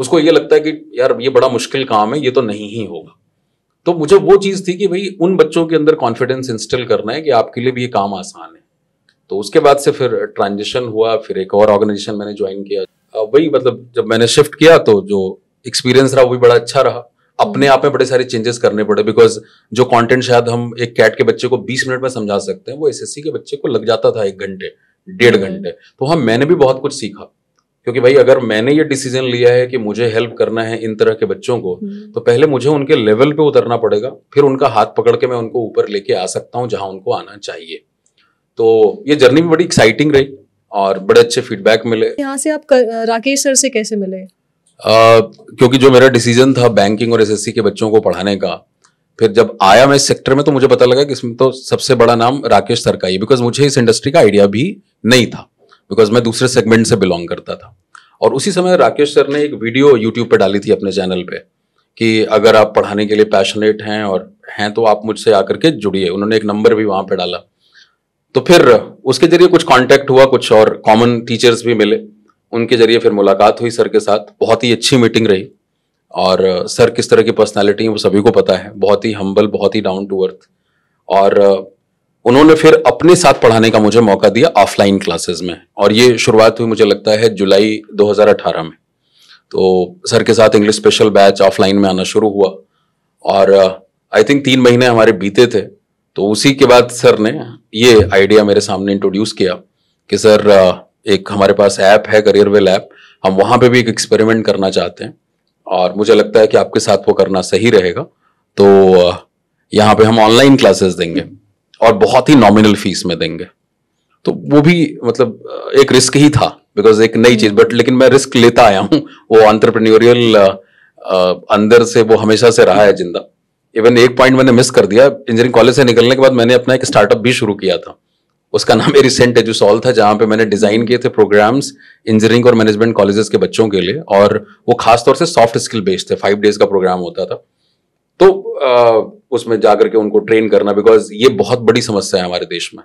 उसको ये लगता है कि यार ये बड़ा मुश्किल काम है ये तो नहीं ही होगा तो मुझे वो चीज़ थी कि भाई उन बच्चों के अंदर कॉन्फिडेंस इंस्टॉल करना है कि आपके लिए भी ये काम आसान है तो उसके बाद से फिर ट्रांजिशन हुआ फिर एक और ऑर्गेनाइजेशन मैंने ज्वाइन किया वही मतलब जब मैंने शिफ्ट किया तो जो एक्सपीरियंस रहा वो भी बड़ा अच्छा रहा अपने आप में बड़े सारे चेंजेस करने पड़े बिकॉज जो कंटेंट शायद हम एक कैट के बच्चे को 20 मिनट में समझा सकते हैं वो एसएससी के बच्चे को लग जाता था एक घंटे डेढ़ हम्म। घंटे तो हाँ मैंने भी बहुत कुछ सीखा क्योंकि भाई अगर मैंने ये डिसीजन लिया है कि मुझे हेल्प करना है इन तरह के बच्चों को हम्म। तो पहले मुझे उनके लेवल पे उतरना पड़ेगा फिर उनका हाथ पकड़ के मैं उनको ऊपर लेके आ सकता हूँ जहां उनको आना चाहिए तो ये जर्नी भी बड़ी एक्साइटिंग रही और बड़े अच्छे फीडबैक मिले यहाँ से आप कर, राकेश सर से कैसे मिले आ, क्योंकि जो मेरा डिसीजन था बैंकिंग और एसएससी के बच्चों को पढ़ाने का फिर जब आया मैं इस सेक्टर में तो मुझे पता लगा कि इसमें तो सबसे बड़ा नाम राकेश सर का ही बिकॉज मुझे इस इंडस्ट्री का आइडिया भी नहीं था बिकॉज मैं दूसरे सेगमेंट से बिलोंग करता था और उसी समय राकेश सर ने एक वीडियो यूट्यूब पर डाली थी अपने चैनल पर कि अगर आप पढ़ाने के लिए पैशनेट हैं और हैं तो आप मुझसे आकर के जुड़िए उन्होंने एक नंबर भी वहाँ पर डाला तो फिर उसके जरिए कुछ कांटेक्ट हुआ कुछ और कॉमन टीचर्स भी मिले उनके जरिए फिर मुलाकात हुई सर के साथ बहुत ही अच्छी मीटिंग रही और सर किस तरह की पर्सनालिटी है वो सभी को पता है बहुत ही हम्बल बहुत ही डाउन टू अर्थ और उन्होंने फिर अपने साथ पढ़ाने का मुझे मौका दिया ऑफलाइन क्लासेस में और ये शुरुआत हुई मुझे लगता है जुलाई 2018 में तो सर के साथ इंग्लिश स्पेशल बैच ऑफलाइन में आना शुरू हुआ और आई uh, थिंक तीन महीने हमारे बीते थे तो उसी के बाद सर ने ये आइडिया मेरे सामने इंट्रोड्यूस किया कि सर uh, एक हमारे पास ऐप है करियर वेल ऐप हम वहाँ पे भी एक एक्सपेरिमेंट करना चाहते हैं और मुझे लगता है कि आपके साथ वो करना सही रहेगा तो uh, यहाँ पे हम ऑनलाइन क्लासेस देंगे और बहुत ही नॉमिनल फीस में देंगे तो वो भी मतलब एक रिस्क ही था बिकॉज एक नई चीज बट लेकिन मैं रिस्क लेता आया हूँ वो ऑन्टरप्रन्योरियल अंदर से वो हमेशा से रहा है जिंदा इवन एक पॉइंट मैंने मिस कर दिया इंजीनियरिंग कॉलेज से निकलने के बाद मैंने अपना एक स्टार्टअप भी शुरू किया था उसका नाम रिसेंट एजुसॉल था जहाँ पे मैंने डिजाइन किए थे प्रोग्राम्स इंजीनियरिंग और मैनेजमेंट कॉलेजेस के बच्चों के लिए और वो खासतौर से सॉफ्ट स्किल बेस्ड थे फाइव डेज का प्रोग्राम होता था उसमें जाकर के उनको ट्रेन करना बिकॉज ये बहुत बड़ी समस्या है हमारे देश में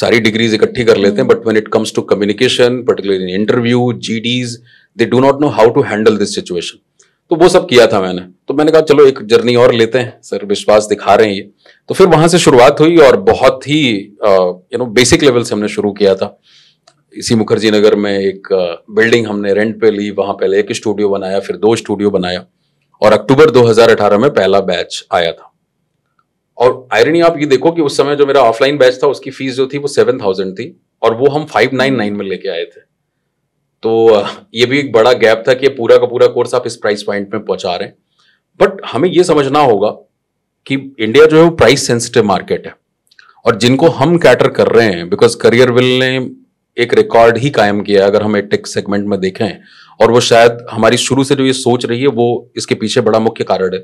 सारी डिग्रीज इकट्ठी कर लेते हैं but when it comes to communication in interview G Ds they do not know how to handle this situation तो वो सब किया था मैंने तो मैंने कहा चलो एक जर्नी और लेते हैं सर विश्वास दिखा रहे हैं ये तो फिर वहां से शुरुआत हुई और बहुत ही यू नो बेसिक लेवल से हमने शुरू किया था इसी मुखर्जी नगर में एक बिल्डिंग हमने रेंट पे ली वहां पहले एक स्टूडियो बनाया फिर दो स्टूडियो बनाया और अक्टूबर 2018 में पहला बैच आया था और आयरनी आप ये देखो कि उस समय जो मेरा ऑफलाइन बैच था उसकी फीस जो थी वो सेवन थाउजेंड थी और वो हम फाइव नाइन नाइन में लेके आए थे तो ये भी एक बड़ा गैप था कि पूरा का पूरा कोर्स आप इस प्राइस पॉइंट में पहुंचा रहे हैं बट हमें ये समझना होगा कि इंडिया जो है वो प्राइस सेंसिटिव मार्केट है और जिनको हम कैटर कर रहे हैं बिकॉज करियर विल ने एक रिकॉर्ड ही कायम किया अगर हम एक टेक सेगमेंट में देखें और वो शायद हमारी शुरू से जो ये सोच रही है वो इसके पीछे बड़ा मुख्य कारण है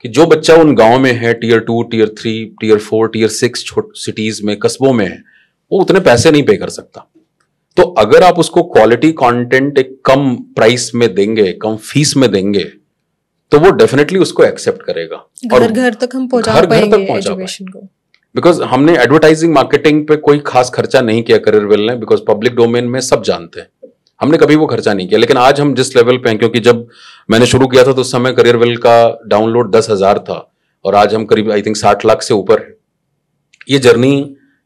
कि जो बच्चा उन गाँव में है tier two tier three tier four tier six cities में कस्बों में है वो उतने पैसे नहीं पे कर सकता तो अगर आप उसको क्वालिटी कंटेंट एक कम प्राइस में देंगे कम फीस में देंगे तो वो डेफिनेटली उसको एक्सेप्ट करेगा घर घर तक हम पहुंचा घर घर तक पहुंचा को बिकॉज हमने एडवर्टाइजिंग मार्केटिंग पे कोई खास खर्चा नहीं किया करियर वेल ने बिकॉज पब्लिक डोमेन में सब जानते हैं हमने कभी वो खर्चा नहीं किया लेकिन आज हम जिस लेवल पे हैं क्योंकि जब मैंने शुरू किया था तो उस समय करियर वेल का डाउनलोड दस हज़ार था और आज हम करीब आई थिंक साठ लाख से ऊपर है ये जर्नी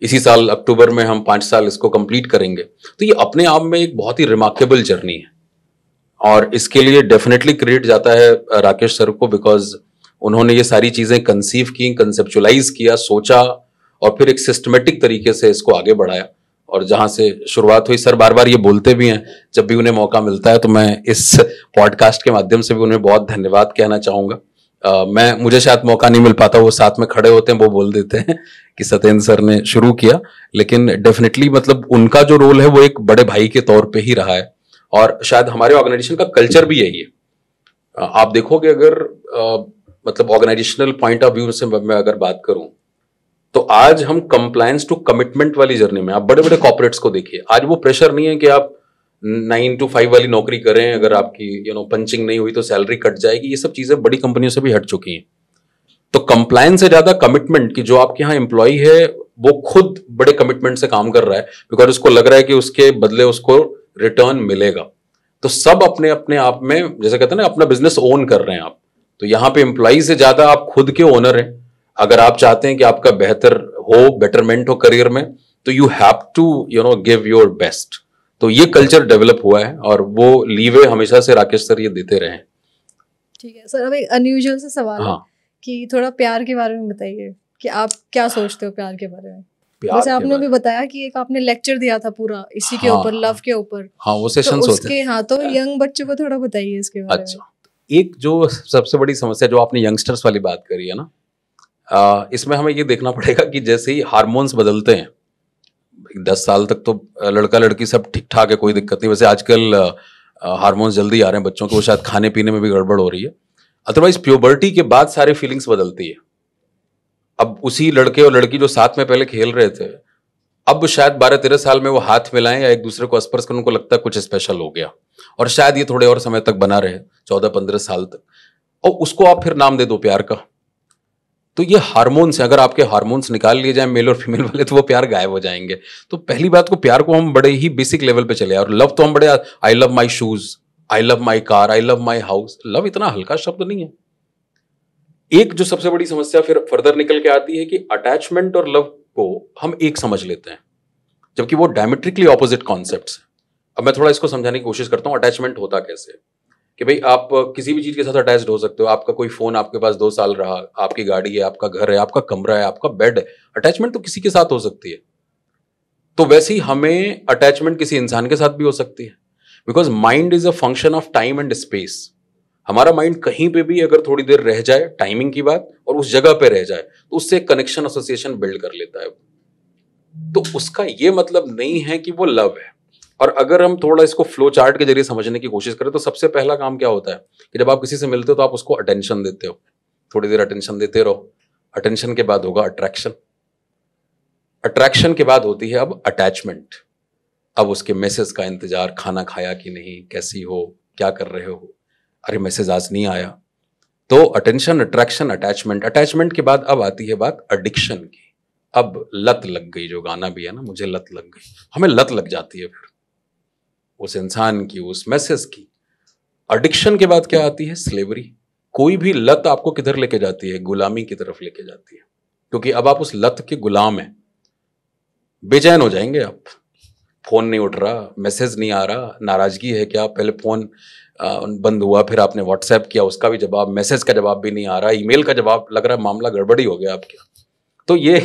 इसी साल अक्टूबर में हम पांच साल इसको कंप्लीट करेंगे तो ये अपने आप में एक बहुत ही रिमार्केबल जर्नी है और इसके लिए डेफिनेटली क्रेडिट जाता है राकेश सर को बिकॉज उन्होंने ये सारी चीज़ें कंसीव की कंसेप्चुलाइज किया सोचा और फिर एक सिस्टमेटिक तरीके से इसको आगे बढ़ाया और जहां से शुरुआत हुई सर बार बार ये बोलते भी हैं जब भी उन्हें मौका मिलता है तो मैं इस पॉडकास्ट के माध्यम से भी उन्हें बहुत धन्यवाद कहना चाहूंगा Uh, मैं मुझे शायद मौका नहीं मिल पाता वो साथ में खड़े होते हैं वो बोल देते हैं कि सत्येंद्र सर ने शुरू किया लेकिन डेफिनेटली मतलब उनका जो रोल है वो एक बड़े भाई के तौर पे ही रहा है और शायद हमारे ऑर्गेनाइजेशन का कल्चर भी यही है आप देखोगे अगर आ, मतलब ऑर्गेनाइजेशनल पॉइंट ऑफ व्यू से मैं अगर बात करूं तो आज हम कंप्लायंस टू कमिटमेंट वाली जर्नी में आप बड़े बड़े कॉपोरेट्स को देखिए आज वो प्रेशर नहीं है कि आप नाइन टू फाइव वाली नौकरी करें अगर आपकी you you know know, punching नहीं हुई तो सैलरी कट जाएगी ये सब चीजें बड़ी कंपनियों से भी हट चुकी हैं तो कंप्लायंस से ज्यादा कमिटमेंट की जो आपके यहाँ एम्प्लॉय है वो खुद बड़े कमिटमेंट से काम कर रहा है बिकॉज उसको लग रहा है कि उसके बदले उसको रिटर्न मिलेगा तो सब अपने अपने आप में जैसे कहते हैं ना अपना बिजनेस ओन कर रहे हैं आप तो यहाँ पे एम्प्लॉय से ज्यादा आप खुद के ओनर हैं अगर आप चाहते हैं कि आपका बेहतर हो बेटरमेंट हो करियर में तो you have to you know give your best तो ये कल्चर डेवलप हुआ है और वो लीवे हमेशा से राकेश सर ये देते रहे ठीक है सर अब एक अनयूजल से सवाल हाँ. कि थोड़ा प्यार के बारे में बताइए कि आप क्या सोचते हो प्यार के बारे में जैसे आपने भी बताया कि एक आपने लेक्चर दिया था पूरा इसी के हाँ, ऊपर हाँ, लव के ऊपर हाँ वो सेशन तो उसके हाँ तो यंग बच्चों को थोड़ा बताइए इसके बारे अच्छा में। एक जो सबसे बड़ी समस्या जो आपने यंगस्टर्स वाली बात करी है ना इसमें हमें ये देखना पड़ेगा कि जैसे ही हारमोन्स बदलते हैं दस साल तक तो लड़का लड़की सब ठीक ठाक है कोई दिक्कत नहीं वैसे आजकल हार्मोन्स जल्दी आ रहे हैं बच्चों को शायद खाने पीने में भी गड़बड़ हो रही है अदरवाइज प्योबर्टी के बाद सारे फीलिंग्स बदलती है अब उसी लड़के और लड़की जो साथ में पहले खेल रहे थे अब शायद बारह तेरह साल में वो हाथ मिलाएं या एक दूसरे को स्पर्श कर उनको लगता है कुछ स्पेशल हो गया और शायद ये थोड़े और समय तक बना रहे चौदह पंद्रह साल तक और उसको आप फिर नाम दे दो प्यार का तो ये हार्मोन्स अगर आपके हार्मोन्स निकाल लिए जाए मेल और फीमेल वाले तो वो प्यार गायब हो जाएंगे तो पहली बात को प्यार को हम बड़े ही बेसिक लेवल पे चले और लव तो हम बड़े I love my shoes I love my car I love my house love इतना हल्का शब्द नहीं है एक जो सबसे बड़ी समस्या फिर फर्दर निकल के आती है कि अटैचमेंट और लव को हम एक समझ लेते हैं जबकि वो डायमेट्रिकली ऑपोजिट कॉन्सेप्ट अब मैं थोड़ा इसको समझाने की कोशिश करता हूँ अटैचमेंट होता कैसे है कि भाई आप किसी भी चीज़ के साथ अटैच हो सकते हो आपका कोई फ़ोन आपके पास दो साल रहा आपकी गाड़ी है आपका घर है आपका कमरा है आपका बेड है अटैचमेंट तो किसी के साथ हो सकती है तो वैसे ही हमें अटैचमेंट किसी इंसान के साथ भी हो सकती है because mind is a function of time and space हमारा माइंड कहीं पे भी अगर थोड़ी देर रह जाए टाइमिंग की बात और उस जगह पे रह जाए तो उससे कनेक्शन एसोसिएशन बिल्ड कर लेता है तो उसका ये मतलब नहीं है कि वो लव है और अगर हम थोड़ा इसको फ्लो चार्ट के जरिए समझने की कोशिश करें तो सबसे पहला काम क्या होता है कि जब आप किसी से मिलते हो तो आप उसको अटेंशन देते हो थोड़ी देर अटेंशन देते रहो अटेंशन के बाद होगा अट्रैक्शन अट्रैक्शन के बाद होती है अब अटैचमेंट अब उसके मैसेज का इंतजार खाना खाया कि नहीं कैसी हो क्या कर रहे हो अरे मैसेज आज नहीं आया तो अटेंशन अट्रैक्शन अटैचमेंट अटैचमेंट के बाद अब आती है बात एडिक्शन की अब लत लग गई जो गाना भी है ना मुझे लत लग गई हमें लत लग जाती है फिर उस इंसान की उस मैसेज की अडिक्शन के बाद क्या आती है स्लेवरी कोई भी लत आपको किधर लेके जाती है गुलामी की तरफ लेके जाती है क्योंकि अब आप उस लत के गुलाम हैं बेचैन हो जाएंगे आप फ़ोन नहीं उठ रहा मैसेज नहीं आ रहा नाराज़गी है क्या पहले फ़ोन बंद हुआ फिर आपने व्हाट्सएप किया उसका भी जवाब मैसेज का जवाब भी नहीं आ रहा ईमेल का जवाब लग रहा मामला गड़बड़ी हो गया आपके तो ये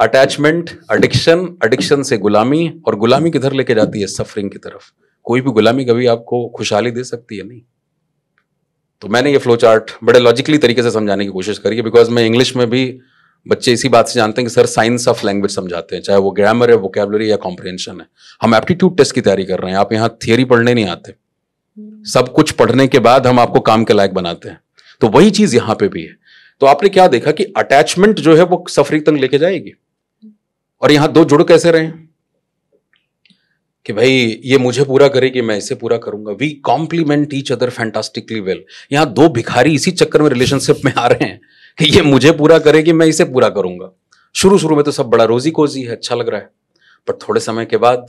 अटैचमेंट एडिक्शन एडिक्शन से गुलामी और गुलामी किधर लेके जाती है सफरिंग की तरफ कोई भी गुलामी कभी आपको खुशहाली दे सकती है नहीं तो मैंने ये फ्लो चार्ट बड़े लॉजिकली तरीके से समझाने की कोशिश करी है बिकॉज मैं इंग्लिश में भी बच्चे इसी बात से जानते हैं कि सर साइंस ऑफ लैंग्वेज समझाते हैं चाहे वो ग्रामर है वोकेबलरी या कॉम्प्रिहेंशन है हम एप्टीट्यूड टेस्ट की तैयारी कर रहे हैं आप यहाँ थियरी पढ़ने नहीं आते सब कुछ पढ़ने के बाद हम आपको काम के लायक बनाते हैं तो वही चीज़ यहाँ पे भी है तो आपने क्या देखा कि अटैचमेंट जो है वो सफरी तक लेके जाएगी और यहां दो जुड़ कैसे रहे कि भाई ये मुझे पूरा करेगी मैं इसे पूरा करूंगा we complement each other fantastically well यहां दो भिखारी इसी चक्कर में रिलेशनशिप में आ रहे हैं कि ये मुझे पूरा करेगी मैं इसे पूरा करूंगा शुरू शुरू में तो सब बड़ा रोजी कोजी है अच्छा लग रहा है पर थोड़े समय के बाद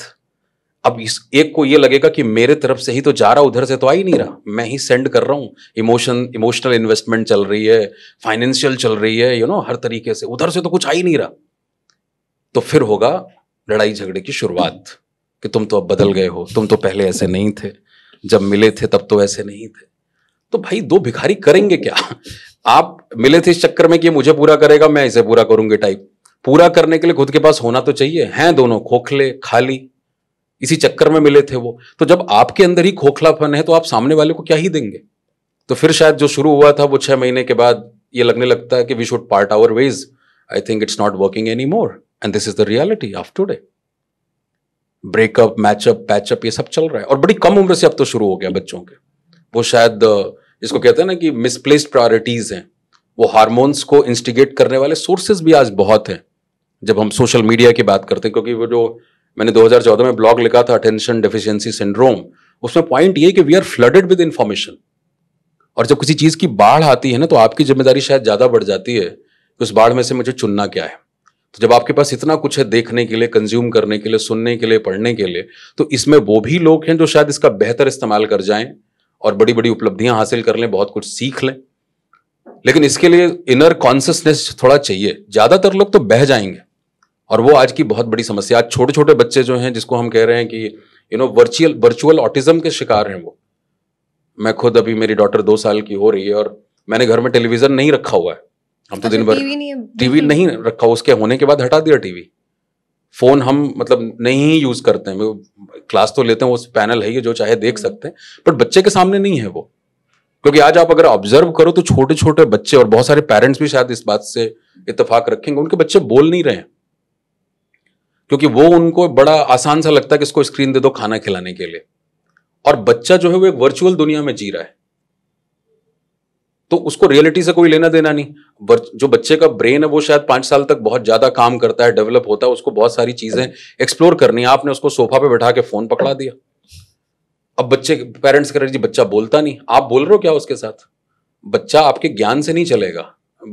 अब इस एक को ये लगेगा कि मेरे तरफ से ही तो जा रहा उधर से तो आ ही नहीं रहा मैं ही सेंड कर रहा हूं इमोशन इमोशनल इन्वेस्टमेंट चल रही है फाइनेंशियल चल रही है यू you नो know, हर तरीके से उधर से तो कुछ आ ही नहीं रहा तो फिर होगा लड़ाई झगड़े की शुरुआत कि तुम तो अब बदल गए हो तुम तो पहले ऐसे नहीं थे जब मिले थे तब तो ऐसे नहीं थे तो भाई दो भिखारी करेंगे क्या आप मिले थे इस चक्कर में कि मुझे पूरा करेगा मैं इसे पूरा करूंगी टाइप पूरा करने के लिए खुद के पास होना तो चाहिए हैं दोनों खोखले खाली इसी चक्कर में मिले थे वो तो जब आपके अंदर ही खोखलापन है तो आप सामने वाले को क्या ही देंगे तो फिर शायद जो शुरू हुआ था वो छह महीने के बाद ये लगने लगता है कि we should part our ways I think it's not working any more and this is the reality of today breakup matchup patchup ये सब चल रहा है और बड़ी कम उम्र से अब तो शुरू हो गया बच्चों के वो शायद इसको कहते हैं ना कि मिसप्लेस्ड प्रायोरिटीज़ हैं वो हार्मोन्स को इंस्टिगेट करने वाले सोर्सेज भी आज बहुत हैं जब हम सोशल मीडिया की बात करते हैं क्योंकि वो जो मैंने 2014 में ब्लॉग लिखा था अटेंशन डिफिशियंसी सिंड्रोम उसमें पॉइंट ये कि we are flooded with information और जब किसी चीज़ की बाढ़ आती है ना तो आपकी जिम्मेदारी शायद ज़्यादा बढ़ जाती है कि उस बाढ़ में से मुझे चुनना क्या है तो जब आपके पास इतना कुछ है देखने के लिए कंज्यूम करने के लिए सुनने के लिए पढ़ने के लिए तो इसमें वो भी लोग हैं जो शायद इसका बेहतर इस्तेमाल कर जाएं और बड़ी बड़ी उपलब्धियां हासिल कर लें बहुत कुछ सीख लें लेकिन इसके लिए इनर कॉन्सियसनेस थोड़ा चाहिए ज़्यादातर लोग तो बह जाएंगे और वो आज की बहुत बड़ी समस्या आज छोटे छोटे बच्चे जो हैं जिसको हम कह रहे हैं कि you know virtual virtual autism के शिकार हैं वो मैं खुद अभी मेरी डॉटर दो साल की हो रही है और मैंने घर में टेलीविज़न नहीं रखा हुआ है हम तो दिन अच्छा, भर टीवी नहीं, टीवी नहीं रखा उसके होने के बाद हटा दिया टीवी फोन हम मतलब नहीं यूज करते हैं क्लास तो लेते हैं उस पैनल है ये जो चाहे देख हम्म। सकते हैं बट बच्चे के सामने नहीं है वो क्योंकि आज आप अगर ऑब्जर्व करो तो छोटे छोटे बच्चे और बहुत सारे पेरेंट्स भी शायद इस बात से इतफाक रखेंगे उनके बच्चे बोल नहीं रहे हैं क्योंकि वो उनको बड़ा आसान सा लगता है कि इसको स्क्रीन दे दो खाना खिलाने के लिए और बच्चा जो है वो एक वर्चुअल दुनिया में जी रहा है तो उसको रियलिटी से कोई लेना देना नहीं जो बच्चे का ब्रेन है वो शायद पांच साल तक बहुत ज़्यादा काम करता है डेवलप होता है उसको बहुत सारी चीज़ें एक्सप्लोर करनी है आपने उसको सोफा पे बैठा के फ़ोन पकड़ा दिया अब बच्चे पेरेंट्स कह रहे जी बच्चा बोलता नहीं आप बोल रहे हो क्या उसके साथ बच्चा आपके ज्ञान से नहीं चलेगा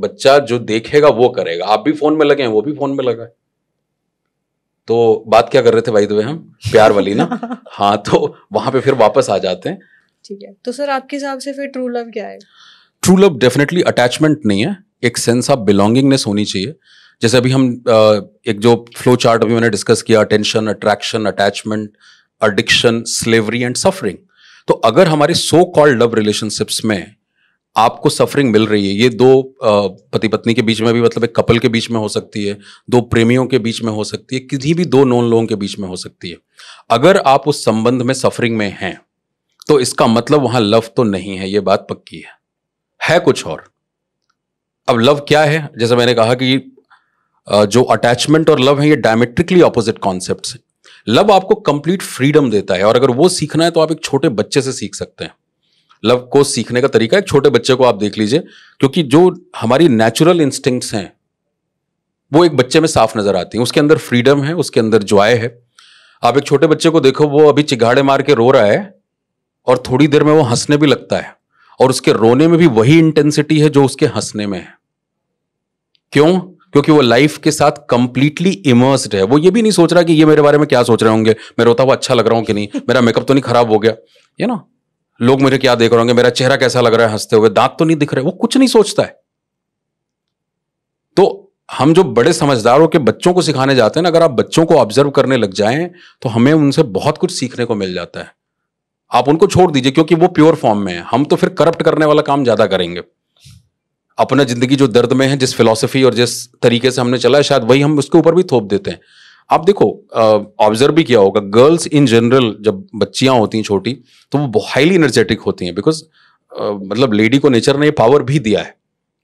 बच्चा जो देखेगा वो करेगा आप भी फ़ोन में लगे हैं वो भी फ़ोन में लगा है तो बात क्या कर रहे थे भाई दुबे हम प्यार वाली ना (laughs) हाँ तो वहां पे फिर वापस आ जाते हैं ठीक है तो सर आपके हिसाब से फिर ट्रू लव क्या है ट्रू लव डेफिनेटली अटैचमेंट नहीं है एक सेंस ऑफ बिलोंगिंगनेस होनी चाहिए जैसे अभी हम एक जो फ्लो चार्ट अभी मैंने डिस्कस किया attention attraction attachment addiction slavery and suffering तो अगर हमारे सो कॉल्ड लव रिलेशनशिप्स में आपको सफरिंग मिल रही है ये दो पति पत्नी के बीच में भी मतलब एक कपल के बीच में हो सकती है दो प्रेमियों के बीच में हो सकती है किसी भी दो नॉन लोगों के बीच में हो सकती है अगर आप उस संबंध में सफरिंग में हैं तो इसका मतलब वहाँ लव तो नहीं है ये बात पक्की है है कुछ और अब लव क्या है जैसे मैंने कहा कि जो अटैचमेंट और लव है ये डायमेट्रिकली ऑपोजिट कॉन्सेप्ट है लव आपको कंप्लीट फ्रीडम देता है और अगर वो सीखना है तो आप एक छोटे बच्चे से सीख सकते हैं लव को सीखने का तरीका एक छोटे बच्चे को आप देख लीजिए क्योंकि जो हमारी नेचुरल इंस्टिंक्ट्स हैं वो एक बच्चे में साफ नजर आती है उसके अंदर फ्रीडम है उसके अंदर ज्वाय है आप एक छोटे बच्चे को देखो वो अभी चिगाड़े मार के रो रहा है और थोड़ी देर में वो हंसने भी लगता है और उसके रोने में भी वही इंटेंसिटी है जो उसके हंसने में है क्यों क्योंकि वो लाइफ के साथ कंप्लीटली इमर्स्ड है वो ये भी नहीं सोच रहा कि ये मेरे बारे में क्या सोच रहे होंगे मैं रोता हुआ अच्छा लग रहा हूं कि नहीं मेरा मेकअप तो नहीं खराब हो गया ये ना लोग मुझे क्या देख रहे होंगे मेरा चेहरा कैसा लग रहा है हंसते हुए दांत तो नहीं दिख रहे वो कुछ नहीं सोचता है तो हम जो बड़े समझदारों के बच्चों को सिखाने जाते हैं ना अगर आप बच्चों को ऑब्जर्व करने लग जाएं तो हमें उनसे बहुत कुछ सीखने को मिल जाता है आप उनको छोड़ दीजिए क्योंकि वो प्योर फॉर्म में है हम तो फिर करप्ट करने वाला काम ज्यादा करेंगे अपना जिंदगी जो दर्द में है जिस फिलोसफी और जिस तरीके से हमने चला है शायद वही हम उसके ऊपर भी थोप देते हैं आप देखो ऑब्जर्व भी किया होगा गर्ल्स इन जनरल जब बच्चियां होती हैं छोटी तो वो हाईली एनर्जेटिक होती हैं बिकॉज मतलब लेडी को नेचर ने ये पावर भी दिया है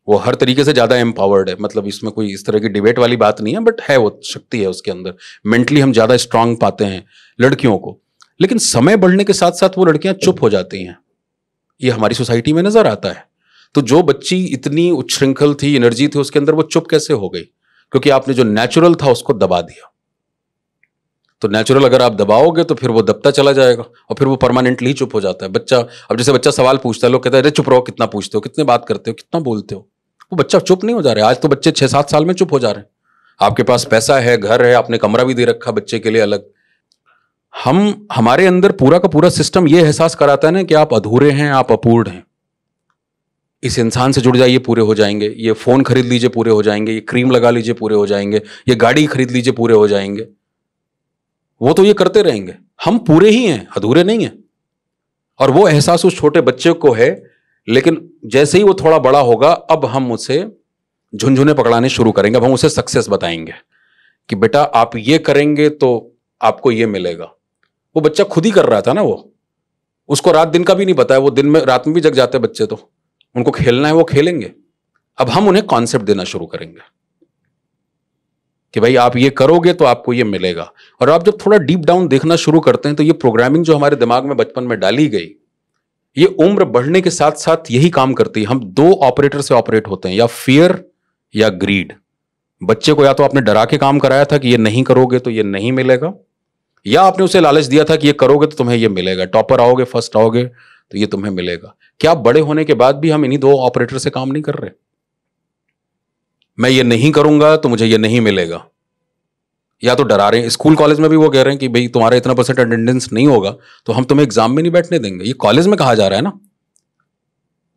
वो हर तरीके से ज़्यादा एम्पावर्ड है मतलब इसमें कोई इस तरह की डिबेट वाली बात नहीं है बट है वो शक्ति है उसके अंदर मेंटली हम ज़्यादा स्ट्रांग पाते हैं लड़कियों को लेकिन समय बढ़ने के साथ साथ वो लड़कियां चुप हो जाती हैं ये हमारी सोसाइटी में नजर आता है तो जो बच्ची इतनी उच्छृंखल थी एनर्जी थी उसके अंदर वो चुप कैसे हो गई क्योंकि आपने जो नेचुरल था उसको दबा दिया तो नेचुरल अगर आप दबाओगे तो फिर वो दबता चला जाएगा और फिर वो परमानेंटली चुप हो जाता है बच्चा अब जैसे बच्चा सवाल पूछता है लोग कहते हैं अरे चुप रहो कितना पूछते हो कितने बात करते हो कितना बोलते हो वो बच्चा चुप नहीं हो जा रहा है आज तो बच्चे छह सात साल में चुप हो जा रहे हैं आपके पास पैसा है घर है आपने कमरा भी दे रखा बच्चे के लिए अलग हम हमारे अंदर पूरा का पूरा सिस्टम यह एहसास कराता है ना कि आप अधूरे हैं आप अपूर्ण हैं इस इंसान से जुड़ जाइए पूरे हो जाएंगे ये फ़ोन खरीद लीजिए पूरे हो जाएंगे ये क्रीम लगा लीजिए पूरे हो जाएंगे ये गाड़ी खरीद लीजिए पूरे हो जाएंगे वो तो ये करते रहेंगे हम पूरे ही हैं अधूरे नहीं हैं और वो एहसास उस छोटे बच्चे को है लेकिन जैसे ही वो थोड़ा बड़ा होगा अब हम उसे झुंझुने पकड़ाने शुरू करेंगे अब हम उसे सक्सेस बताएंगे कि बेटा आप ये करेंगे तो आपको ये मिलेगा वो बच्चा खुद ही कर रहा था ना वो उसको रात दिन का भी नहीं पता है वो दिन में रात में भी जग जाते बच्चे तो उनको खेलना है वो खेलेंगे अब हम उन्हें कॉन्सेप्ट देना शुरू करेंगे कि भाई आप ये करोगे तो आपको ये मिलेगा और आप जब थोड़ा डीप डाउन देखना शुरू करते हैं तो ये प्रोग्रामिंग जो हमारे दिमाग में बचपन में डाली गई ये उम्र बढ़ने के साथ साथ यही काम करती है हम दो ऑपरेटर से ऑपरेट होते हैं या फियर या ग्रीड बच्चे को या तो आपने डरा के काम कराया था कि ये नहीं करोगे तो ये नहीं मिलेगा या आपने उसे लालच दिया था कि ये करोगे तो तुम्हें ये मिलेगा टॉपर आओगे फर्स्ट आओगे तो ये तुम्हें मिलेगा क्या बड़े होने के बाद भी हम इन्हीं दो ऑपरेटर से काम नहीं कर रहे मैं ये नहीं करूंगा तो मुझे ये नहीं मिलेगा या तो डरा रहे हैं स्कूल कॉलेज में भी वो कह रहे हैं कि भाई तुम्हारा इतना परसेंट अटेंडेंस नहीं होगा तो हम तुम्हें एग्जाम में नहीं बैठने देंगे ये कॉलेज में कहा जा रहा है ना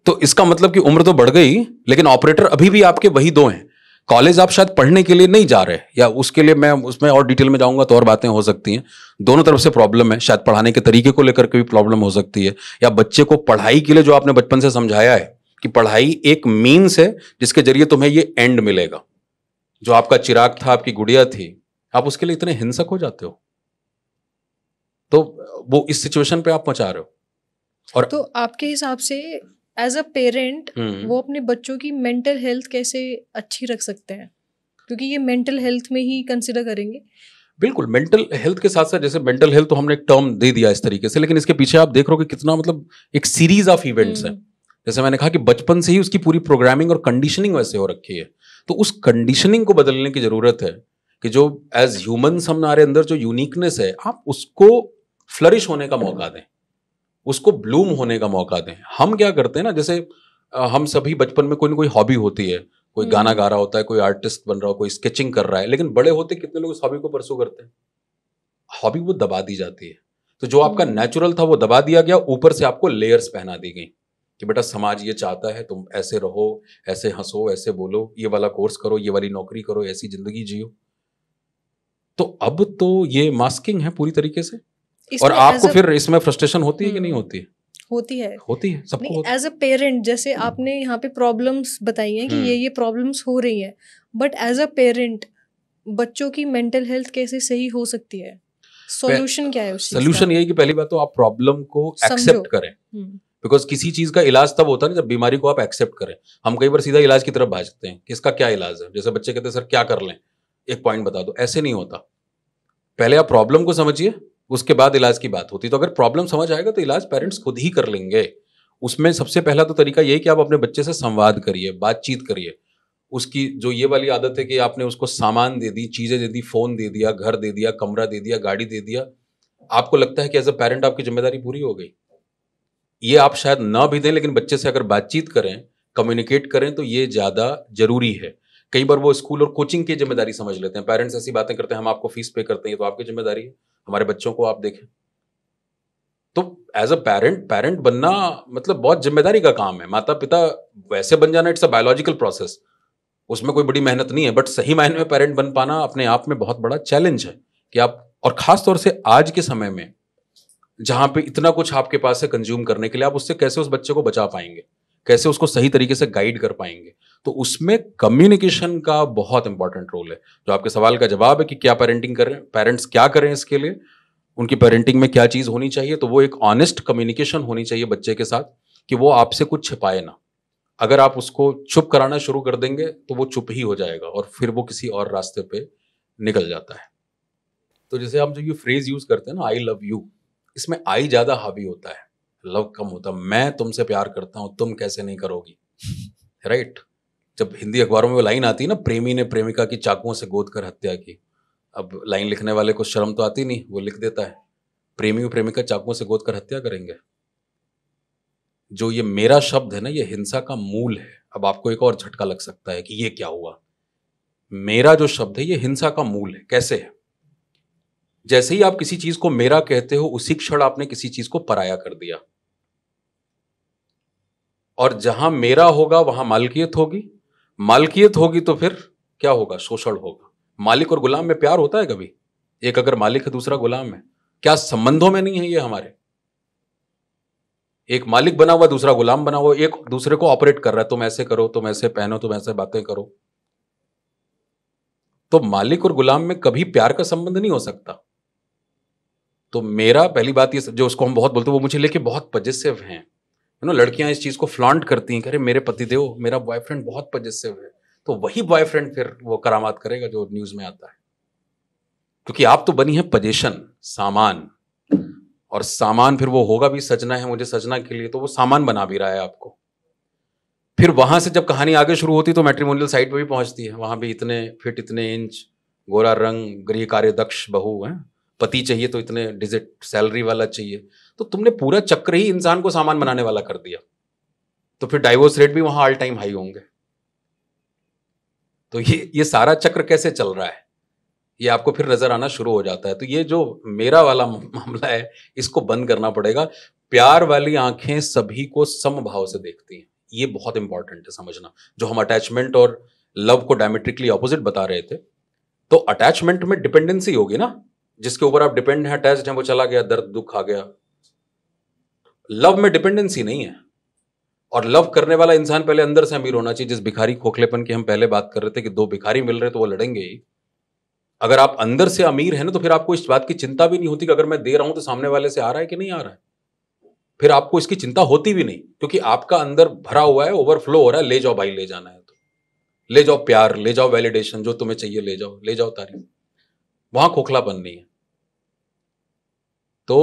तो इसका मतलब कि उम्र तो बढ़ गई लेकिन ऑपरेटर अभी भी आपके वही दो हैं कॉलेज आप शायद पढ़ने के लिए नहीं जा रहे या उसके लिए मैं उसमें और डिटेल में जाऊंगा तो और बातें हो सकती हैं दोनों तरफ से प्रॉब्लम है शायद पढ़ाने के तरीके को लेकर के भी प्रॉब्लम हो सकती है या बच्चे को पढ़ाई के लिए जो आपने बचपन से समझाया है कि पढ़ाई एक मीन्स है जिसके जरिए तुम्हें ये एंड मिलेगा जो आपका चिराग था आपकी गुड़िया थी आप उसके लिए इतने हिंसक हो जाते हो तो वो इस सिचुएशन पे आप पहुंचा रहे हो और तो आपके हिसाब से एज अ पेरेंट वो अपने बच्चों की मेंटल हेल्थ कैसे अच्छी रख सकते हैं क्योंकि ये मेंटल हेल्थ में ही कंसिडर करेंगे बिल्कुल मेंटल हेल्थ के साथ साथ जैसे मेंटल हेल्थ तो हमने एक टर्म दे दिया इस तरीके से लेकिन इसके पीछे आप देख रहे हो कि कितना मतलब एक सीरीज ऑफ इवेंट्स है हम्म। जैसे मैंने कहा कि बचपन से ही उसकी पूरी प्रोग्रामिंग और कंडीशनिंग वैसे हो रखी है तो उस कंडीशनिंग को बदलने की जरूरत है कि जो एज ह्यूमन हमारे अंदर जो यूनिकनेस है आप उसको फ्लरिश होने का मौका दें उसको ब्लूम होने का मौका दें हम क्या करते हैं ना जैसे हम सभी बचपन में कोई ना कोई हॉबी होती है कोई गाना हम्म। गा रहा होता है कोई आर्टिस्ट बन रहा हो कोई स्केचिंग कर रहा है लेकिन बड़े होते कितने लोग उस हॉबी को परसू करते हैं हॉबी वो दबा दी जाती है तो जो आपका नेचुरल हम्म। था वो दबा दिया गया ऊपर से आपको लेयर्स पहना दी गई कि बेटा समाज ये चाहता है तुम ऐसे रहो ऐसे हंसो ऐसे बोलो ये वाला कोर्स करो ये वाली नौकरी करो ऐसी जिंदगी जियो तो अब तो ये मास्किंग है पूरी तरीके से और आपको फिर इसमें फ्रस्ट्रेशन होती है कि नहीं हम्म। होती है होती है होती है सबको एज अ पेरेंट जैसे हम्म। आपने यहाँ पे प्रॉब्लम्स बताई हैं कि ये हम्म। ये प्रॉब्लम्स हो रही हैं बट एज अ पेरेंट बच्चों की मेंटल हेल्थ कैसे सही हो सकती है सॉल्यूशन क्या है सॉल्यूशन यही कि पहली बात तो आप प्रॉब्लम को एक्सेप्ट करें बिकॉज किसी चीज का इलाज तब होता है ना जब बीमारी को आप एक्सेप्ट करें हम कई बार सीधा इलाज की तरफ भाजते हैं कि इसका क्या इलाज है जैसे बच्चे कहते हैं सर क्या कर लें एक पॉइंट बता दो ऐसे नहीं होता पहले आप प्रॉब्लम को समझिए उसके बाद इलाज की बात होती तो अगर प्रॉब्लम समझ आएगा तो इलाज पेरेंट्स खुद ही कर लेंगे उसमें सबसे पहला तो तरीका ये कि आप अपने बच्चे से संवाद करिए बातचीत करिए उसकी जो ये वाली आदत है कि आपने उसको सामान दे दी चीज़ें दे दी फ़ोन दे दिया घर दे दिया कमरा दे दिया गाड़ी दे दिया आपको लगता है कि एज अ पेरेंट आपकी जिम्मेदारी पूरी हो गई ये आप शायद ना भी दें लेकिन बच्चे से अगर बातचीत करें कम्युनिकेट करें तो ये ज़्यादा ज़रूरी है कई बार वो स्कूल और कोचिंग की जिम्मेदारी समझ लेते हैं पेरेंट्स ऐसी बातें करते हैं हम आपको फीस पे करते हैं तो आपकी जिम्मेदारी है हमारे बच्चों को आप देखें तो एज अ पेरेंट पेरेंट बनना मतलब बहुत जिम्मेदारी का काम है माता पिता वैसे बन जाना इट्स अ बायोलॉजिकल प्रोसेस उसमें कोई बड़ी मेहनत नहीं है बट सही मायने में पेरेंट बन पाना अपने आप में बहुत बड़ा चैलेंज है कि आप और ख़ास तौर से आज के समय में जहां पे इतना कुछ आपके पास है कंज्यूम करने के लिए आप उससे कैसे उस बच्चे को बचा पाएंगे कैसे उसको सही तरीके से गाइड कर पाएंगे तो उसमें कम्युनिकेशन का बहुत इंपॉर्टेंट रोल है जो आपके सवाल का जवाब है कि क्या पेरेंटिंग करें पेरेंट्स क्या करें इसके लिए उनकी पेरेंटिंग में क्या चीज़ होनी चाहिए तो वो एक ऑनेस्ट कम्युनिकेशन होनी चाहिए बच्चे के साथ कि वो आपसे कुछ छिपाए ना अगर आप उसको चुप कराना शुरू कर देंगे तो वो चुप ही हो जाएगा और फिर वो किसी और रास्ते पे निकल जाता है तो जैसे आप जो ये फ्रेज यूज़ करते हैं ना आई लव यू इसमें आई ज़्यादा हावी होता है लव कम होता है मैं तुमसे प्यार करता हूँ तुम कैसे नहीं करोगी राइट (laughs) right? जब हिंदी अखबारों में वो लाइन आती है ना प्रेमी ने प्रेमिका की चाकुओं से गोद कर हत्या की अब लाइन लिखने वाले को शर्म तो आती नहीं वो लिख देता है प्रेमी और प्रेमिका चाकुओं से गोद कर हत्या करेंगे जो ये मेरा शब्द है ना ये हिंसा का मूल है अब आपको एक और झटका लग सकता है कि ये क्या हुआ मेरा जो शब्द है ये हिंसा का मूल है कैसे है जैसे ही आप किसी चीज को मेरा कहते हो उसी क्षण आपने किसी चीज को पराया कर दिया और जहां मेरा होगा वहां मालकियत होगी मालकियत होगी तो फिर क्या होगा शोषण होगा मालिक और गुलाम में प्यार होता है कभी एक अगर मालिक है दूसरा गुलाम है क्या संबंधों में नहीं है ये हमारे एक मालिक बना हुआ दूसरा गुलाम बना हुआ एक दूसरे को ऑपरेट कर रहा है तुम ऐसे करो तुम ऐसे पहनो तुम ऐसे बातें करो तो मालिक और गुलाम में कभी प्यार का संबंध नहीं हो सकता तो मेरा पहली बात ये जो उसको हम बहुत बोलते हैं वो मुझे लेके बहुत पजेसिव हैं यू नो लड़कियां इस चीज़ को फ्लॉन्ट करती हैं अरे मेरे पति देव मेरा बॉयफ्रेंड बहुत पजेसिव है तो वही बॉयफ्रेंड फिर वो करामात करेगा जो न्यूज़ में आता है क्योंकि आप तो बनी है पजेशन सामान और सामान फिर वो होगा भी सजना है मुझे सजना के लिए तो वो सामान बना भी रहा है आपको फिर वहां से जब कहानी आगे शुरू होती तो मैट्रिमोनियल साइट पर भी पहुंचती है वहां भी इतने फिट इतने इंच गोरा रंग गृह कार्य दक्ष बहु है पति चाहिए तो इतने डिजिट सैलरी वाला चाहिए तो तुमने पूरा चक्र ही इंसान को सामान बनाने वाला कर दिया तो फिर डाइवोर्स रेट भी वहां ऑल टाइम हाई होंगे तो ये ये सारा चक्र कैसे चल रहा है ये आपको फिर नजर आना शुरू हो जाता है तो ये जो मेरा वाला (laughs) मामला है इसको बंद करना पड़ेगा प्यार वाली आंखें सभी को समभाव से देखती हैं ये बहुत इंपॉर्टेंट है समझना जो हम अटैचमेंट और लव को डायमेट्रिकली ऑपोजिट बता रहे थे तो अटैचमेंट में डिपेंडेंसी होगी ना जिसके ऊपर आप डिपेंड हैं अटैच हैं वो चला गया दर्द दुख आ गया लव में डिपेंडेंसी नहीं है और लव करने वाला इंसान पहले अंदर से अमीर होना चाहिए जिस भिखारी खोखलेपन की हम पहले बात कर रहे थे कि दो भिखारी मिल रहे तो वो लड़ेंगे ही अगर आप अंदर से अमीर है ना तो फिर आपको इस बात की चिंता भी नहीं होती कि अगर मैं दे रहा हूं तो सामने वाले से आ रहा है कि नहीं आ रहा है फिर आपको इसकी चिंता होती भी नहीं क्योंकि आपका अंदर भरा हुआ है ओवरफ्लो हो रहा है ले जाओ भाई ले जाना है तो ले जाओ प्यार ले जाओ वैलिडेशन जो तुम्हें चाहिए ले जाओ ले जाओ तारीफ वहां खोखलापन नहीं है तो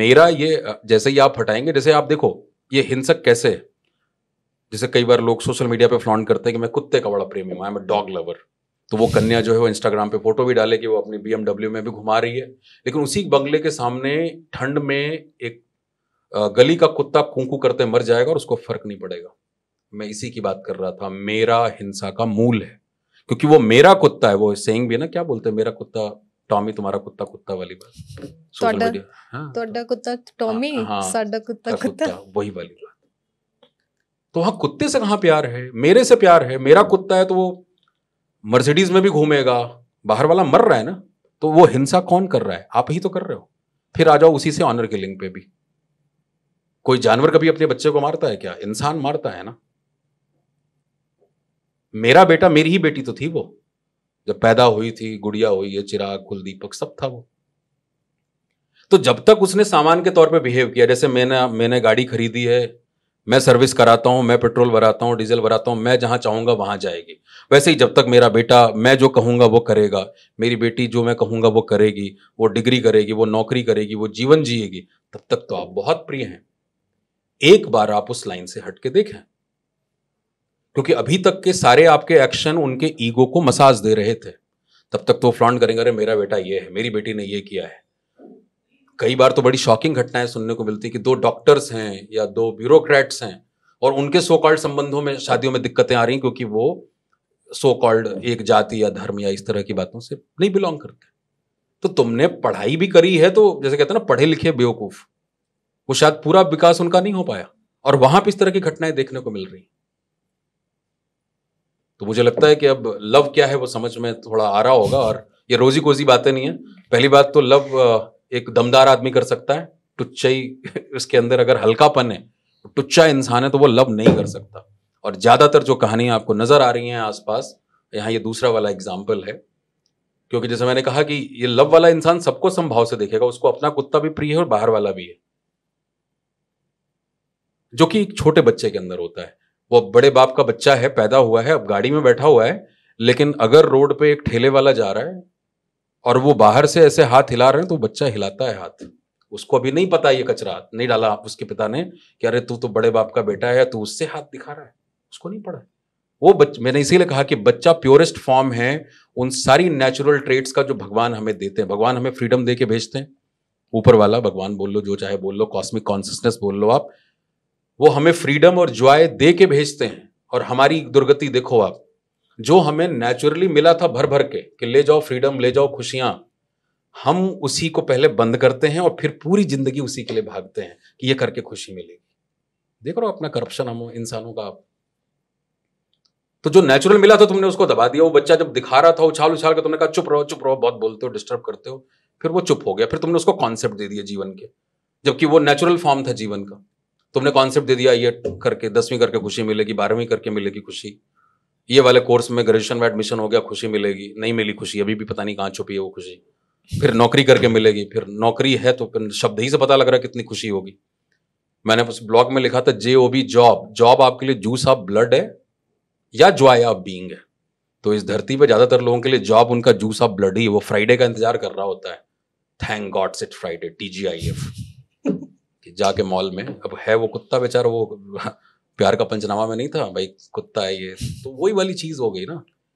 मेरा ये जैसे ही आप हटाएंगे जैसे आप देखो ये हिंसक कैसे है जैसे कई बार लोग सोशल मीडिया पे फ्लॉन्ट करते हैं कि मैं कुत्ते का बड़ा प्रेमी हूं आई एम डॉग लवर तो वो कन्या जो है वो इंस्टाग्राम पे फोटो भी डाले कि वो अपनी बीएमडब्ल्यू में भी घुमा रही है लेकिन उसी बंगले के सामने ठंड में एक गली का कुत्ता कुंकू करते मर जाएगा और उसको फर्क नहीं पड़ेगा मैं इसी की बात कर रहा था मेरा हिंसा का मूल है क्योंकि वो मेरा कुत्ता है वो सेइंग भी ना क्या बोलते हैं मेरा कुत्ता ਟੌਮੀ ਤੁਹਾਡਾ कुत्ता ਕੁੱਤਾ ਵਾਲੀ ਬਾਤ ਤੁਹਾਡਾ ਤੁਹਾਡਾ ਕੁੱਤਾ ਟੌਮੀ ਸਾਡਾ ਕੁੱਤਾ ਕੁੱਤਾ ਵਹੀ ਵਾਲੀ ਬਾਤ तो, हाँ, हाँ, तो वहां कुत्ते से कहाँ प्यार है मेरे से प्यार है मेरा कुत्ता है तो वो मर्सिडीज में भी घूमेगा बाहर वाला मर रहा है ना तो वो हिंसा कौन कर रहा है आप ही तो कर रहे हो फिर आ जाओ उसी से ऑनर किलिंग पे भी कोई जानवर कभी अपने बच्चे को मारता है क्या इंसान मारता है ना मेरा बेटा मेरी ही बेटी तो थी वो जब पैदा हुई थी गुड़िया हुई है चिराग कुलदीपक सब था वो तो जब तक उसने सामान के तौर पे बिहेव किया जैसे मैंने मैंने गाड़ी खरीदी है मैं सर्विस कराता हूं मैं पेट्रोल भराता हूं डीजल भराता हूं मैं जहां चाहूंगा वहां जाएगी वैसे ही जब तक मेरा बेटा मैं जो कहूंगा वो करेगा मेरी बेटी जो मैं कहूंगा वो करेगी वो डिग्री करेगी वो नौकरी करेगी वो जीवन जिएगी तब तक तो आप बहुत प्रिय हैं एक बार आप उस लाइन से हटके देखें क्योंकि अभी तक के सारे आपके एक्शन उनके ईगो को मसाज दे रहे थे तब तक तो फ्लॉन्ट करेंगे अरे मेरा बेटा ये है मेरी बेटी ने ये किया है कई बार तो बड़ी शॉकिंग घटनाएं सुनने को मिलती है कि दो डॉक्टर्स हैं या दो ब्यूरोक्रेट्स हैं और उनके सो कॉल्ड संबंधों में शादियों में दिक्कतें आ रही क्योंकि वो सो कॉल्ड एक जाति या धर्म या इस तरह की बातों से नहीं बिलोंग करते तो तुमने पढ़ाई भी करी है तो जैसे कहते हैं ना पढ़े लिखे बेवकूफ वो शायद पूरा विकास उनका नहीं हो पाया और वहां पर इस तरह की घटनाएं देखने को मिल रही तो मुझे लगता है कि अब लव क्या है वो समझ में थोड़ा आ रहा होगा और ये रोजी कोजी बातें नहीं है पहली बात तो लव एक दमदार आदमी कर सकता है टुच्चाई (laughs) उसके अंदर अगर हल्कापन है तो टुच्चा इंसान है तो वो लव नहीं कर सकता और ज़्यादातर जो कहानियां आपको नज़र आ रही हैं आसपास यहाँ ये दूसरा वाला एग्जाम्पल है क्योंकि जैसे मैंने कहा कि ये लव वाला इंसान सबको संभाव से देखेगा उसको अपना कुत्ता भी प्रिय है और बाहर वाला भी है जो कि एक छोटे बच्चे के अंदर होता है वो बड़े बाप का बच्चा है पैदा हुआ है अब गाड़ी में बैठा हुआ है लेकिन अगर रोड पे एक ठेले वाला जा रहा है और वो बाहर से ऐसे हाथ हिला रहे हैं तो बच्चा हिलाता है हाथ उसको अभी नहीं पता ये कचरा नहीं डाला उसके पिता ने कि अरे तू तो बड़े बाप का बेटा है तू उससे हाथ दिखा रहा है उसको नहीं पड़ा वो बच मैंने इसीलिए कहा कि बच्चा प्योरेस्ट फॉर्म है उन सारी नेचुरल ट्रेट्स का जो भगवान हमें देते हैं भगवान हमें फ्रीडम दे के भेजते हैं ऊपर वाला भगवान बोल लो जो चाहे बोल लो कॉस्मिक कॉन्सियसनेस बोल लो आप वो हमें फ्रीडम और ज्वाय दे के भेजते हैं और हमारी दुर्गति देखो आप जो हमें नेचुरली मिला था भर भर के कि ले जाओ फ्रीडम ले जाओ खुशियां हम उसी को पहले बंद करते हैं और फिर पूरी जिंदगी उसी के लिए भागते हैं कि ये करके खुशी मिलेगी देख रहे हो अपना करप्शन हम इंसानों का आप तो जो नेचुरल मिला था तुमने उसको दबा दिया वो बच्चा जब दिखा रहा था उछाल उछाल के तुमने कहा चुप रहो चुप रहो बहुत बोलते हो डिस्टर्ब करते हो फिर वो चुप हो गया फिर तुमने उसको कॉन्सेप्ट दे दिया जीवन के जबकि वो नेचुरल फॉर्म था जीवन का तुमने कॉन्सेप्ट दे दिया ये करके दसवीं करके खुशी मिलेगी बारहवीं करके मिलेगी खुशी ये वाले कोर्स में ग्रेजुएशन में एडमिशन हो गया खुशी मिलेगी नहीं मिली खुशी अभी भी पता नहीं कहाँ छुपी है वो खुशी फिर नौकरी करके मिलेगी फिर नौकरी है तो फिर शब्द ही से पता लग रहा है कितनी खुशी होगी मैंने उस ब्लॉग में लिखा था J O B job job आपके लिए जूस ऑफ ब्लड है या ज्वाय ऑफ बींग है तो इस धरती पर ज़्यादातर लोगों के लिए जॉब उनका जूस ऑफ ब्लड ही वो फ्राइडे का इंतजार कर रहा होता है thank God's it Friday T G I F कि जाके मॉल में अब है वो कुत्ता बेचारा वो प्यार का पंचनामा में नहीं था भाई कुत्ता है ये तो वही वाली चीज़ हो गई ना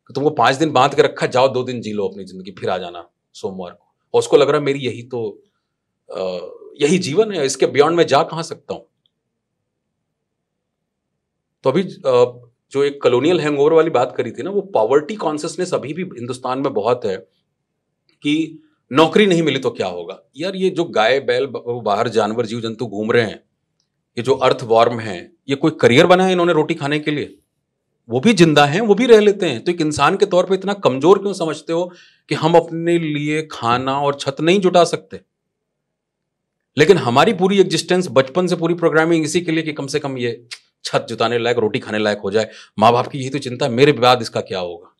कि तुमको पांच दिन बांध के रखा जाओ दो दिन जी लो अपनी ज़िंदगी फिर आ जाना सोमवार को और उसको लग रहा है मेरी यही तो आ, यही जीवन है इसके बियॉन्ड में जा कहाँ सकता हूँ तो अभी जो एक कलोनियल हैंगओवर वाली बात करी थी ना वो पॉवर्टी कॉन्सियसनेस अभी भी हिंदुस्तान में बहुत है कि नौकरी नहीं मिली तो क्या होगा यार ये जो गाय बैल बाहर जानवर जीव जंतु घूम रहे हैं ये जो अर्थ वॉर्म है ये कोई करियर बना है इन्होंने रोटी खाने के लिए वो भी जिंदा हैं वो भी रह लेते हैं तो एक इंसान के तौर पे इतना कमजोर क्यों समझते हो कि हम अपने लिए खाना और छत नहीं जुटा सकते लेकिन हमारी पूरी एग्जिस्टेंस बचपन से पूरी प्रोग्रामिंग इसी के लिए कि कम से कम ये छत जुटाने लायक रोटी खाने लायक हो जाए माँ बाप की यही तो चिंता मेरे बाद इसका क्या होगा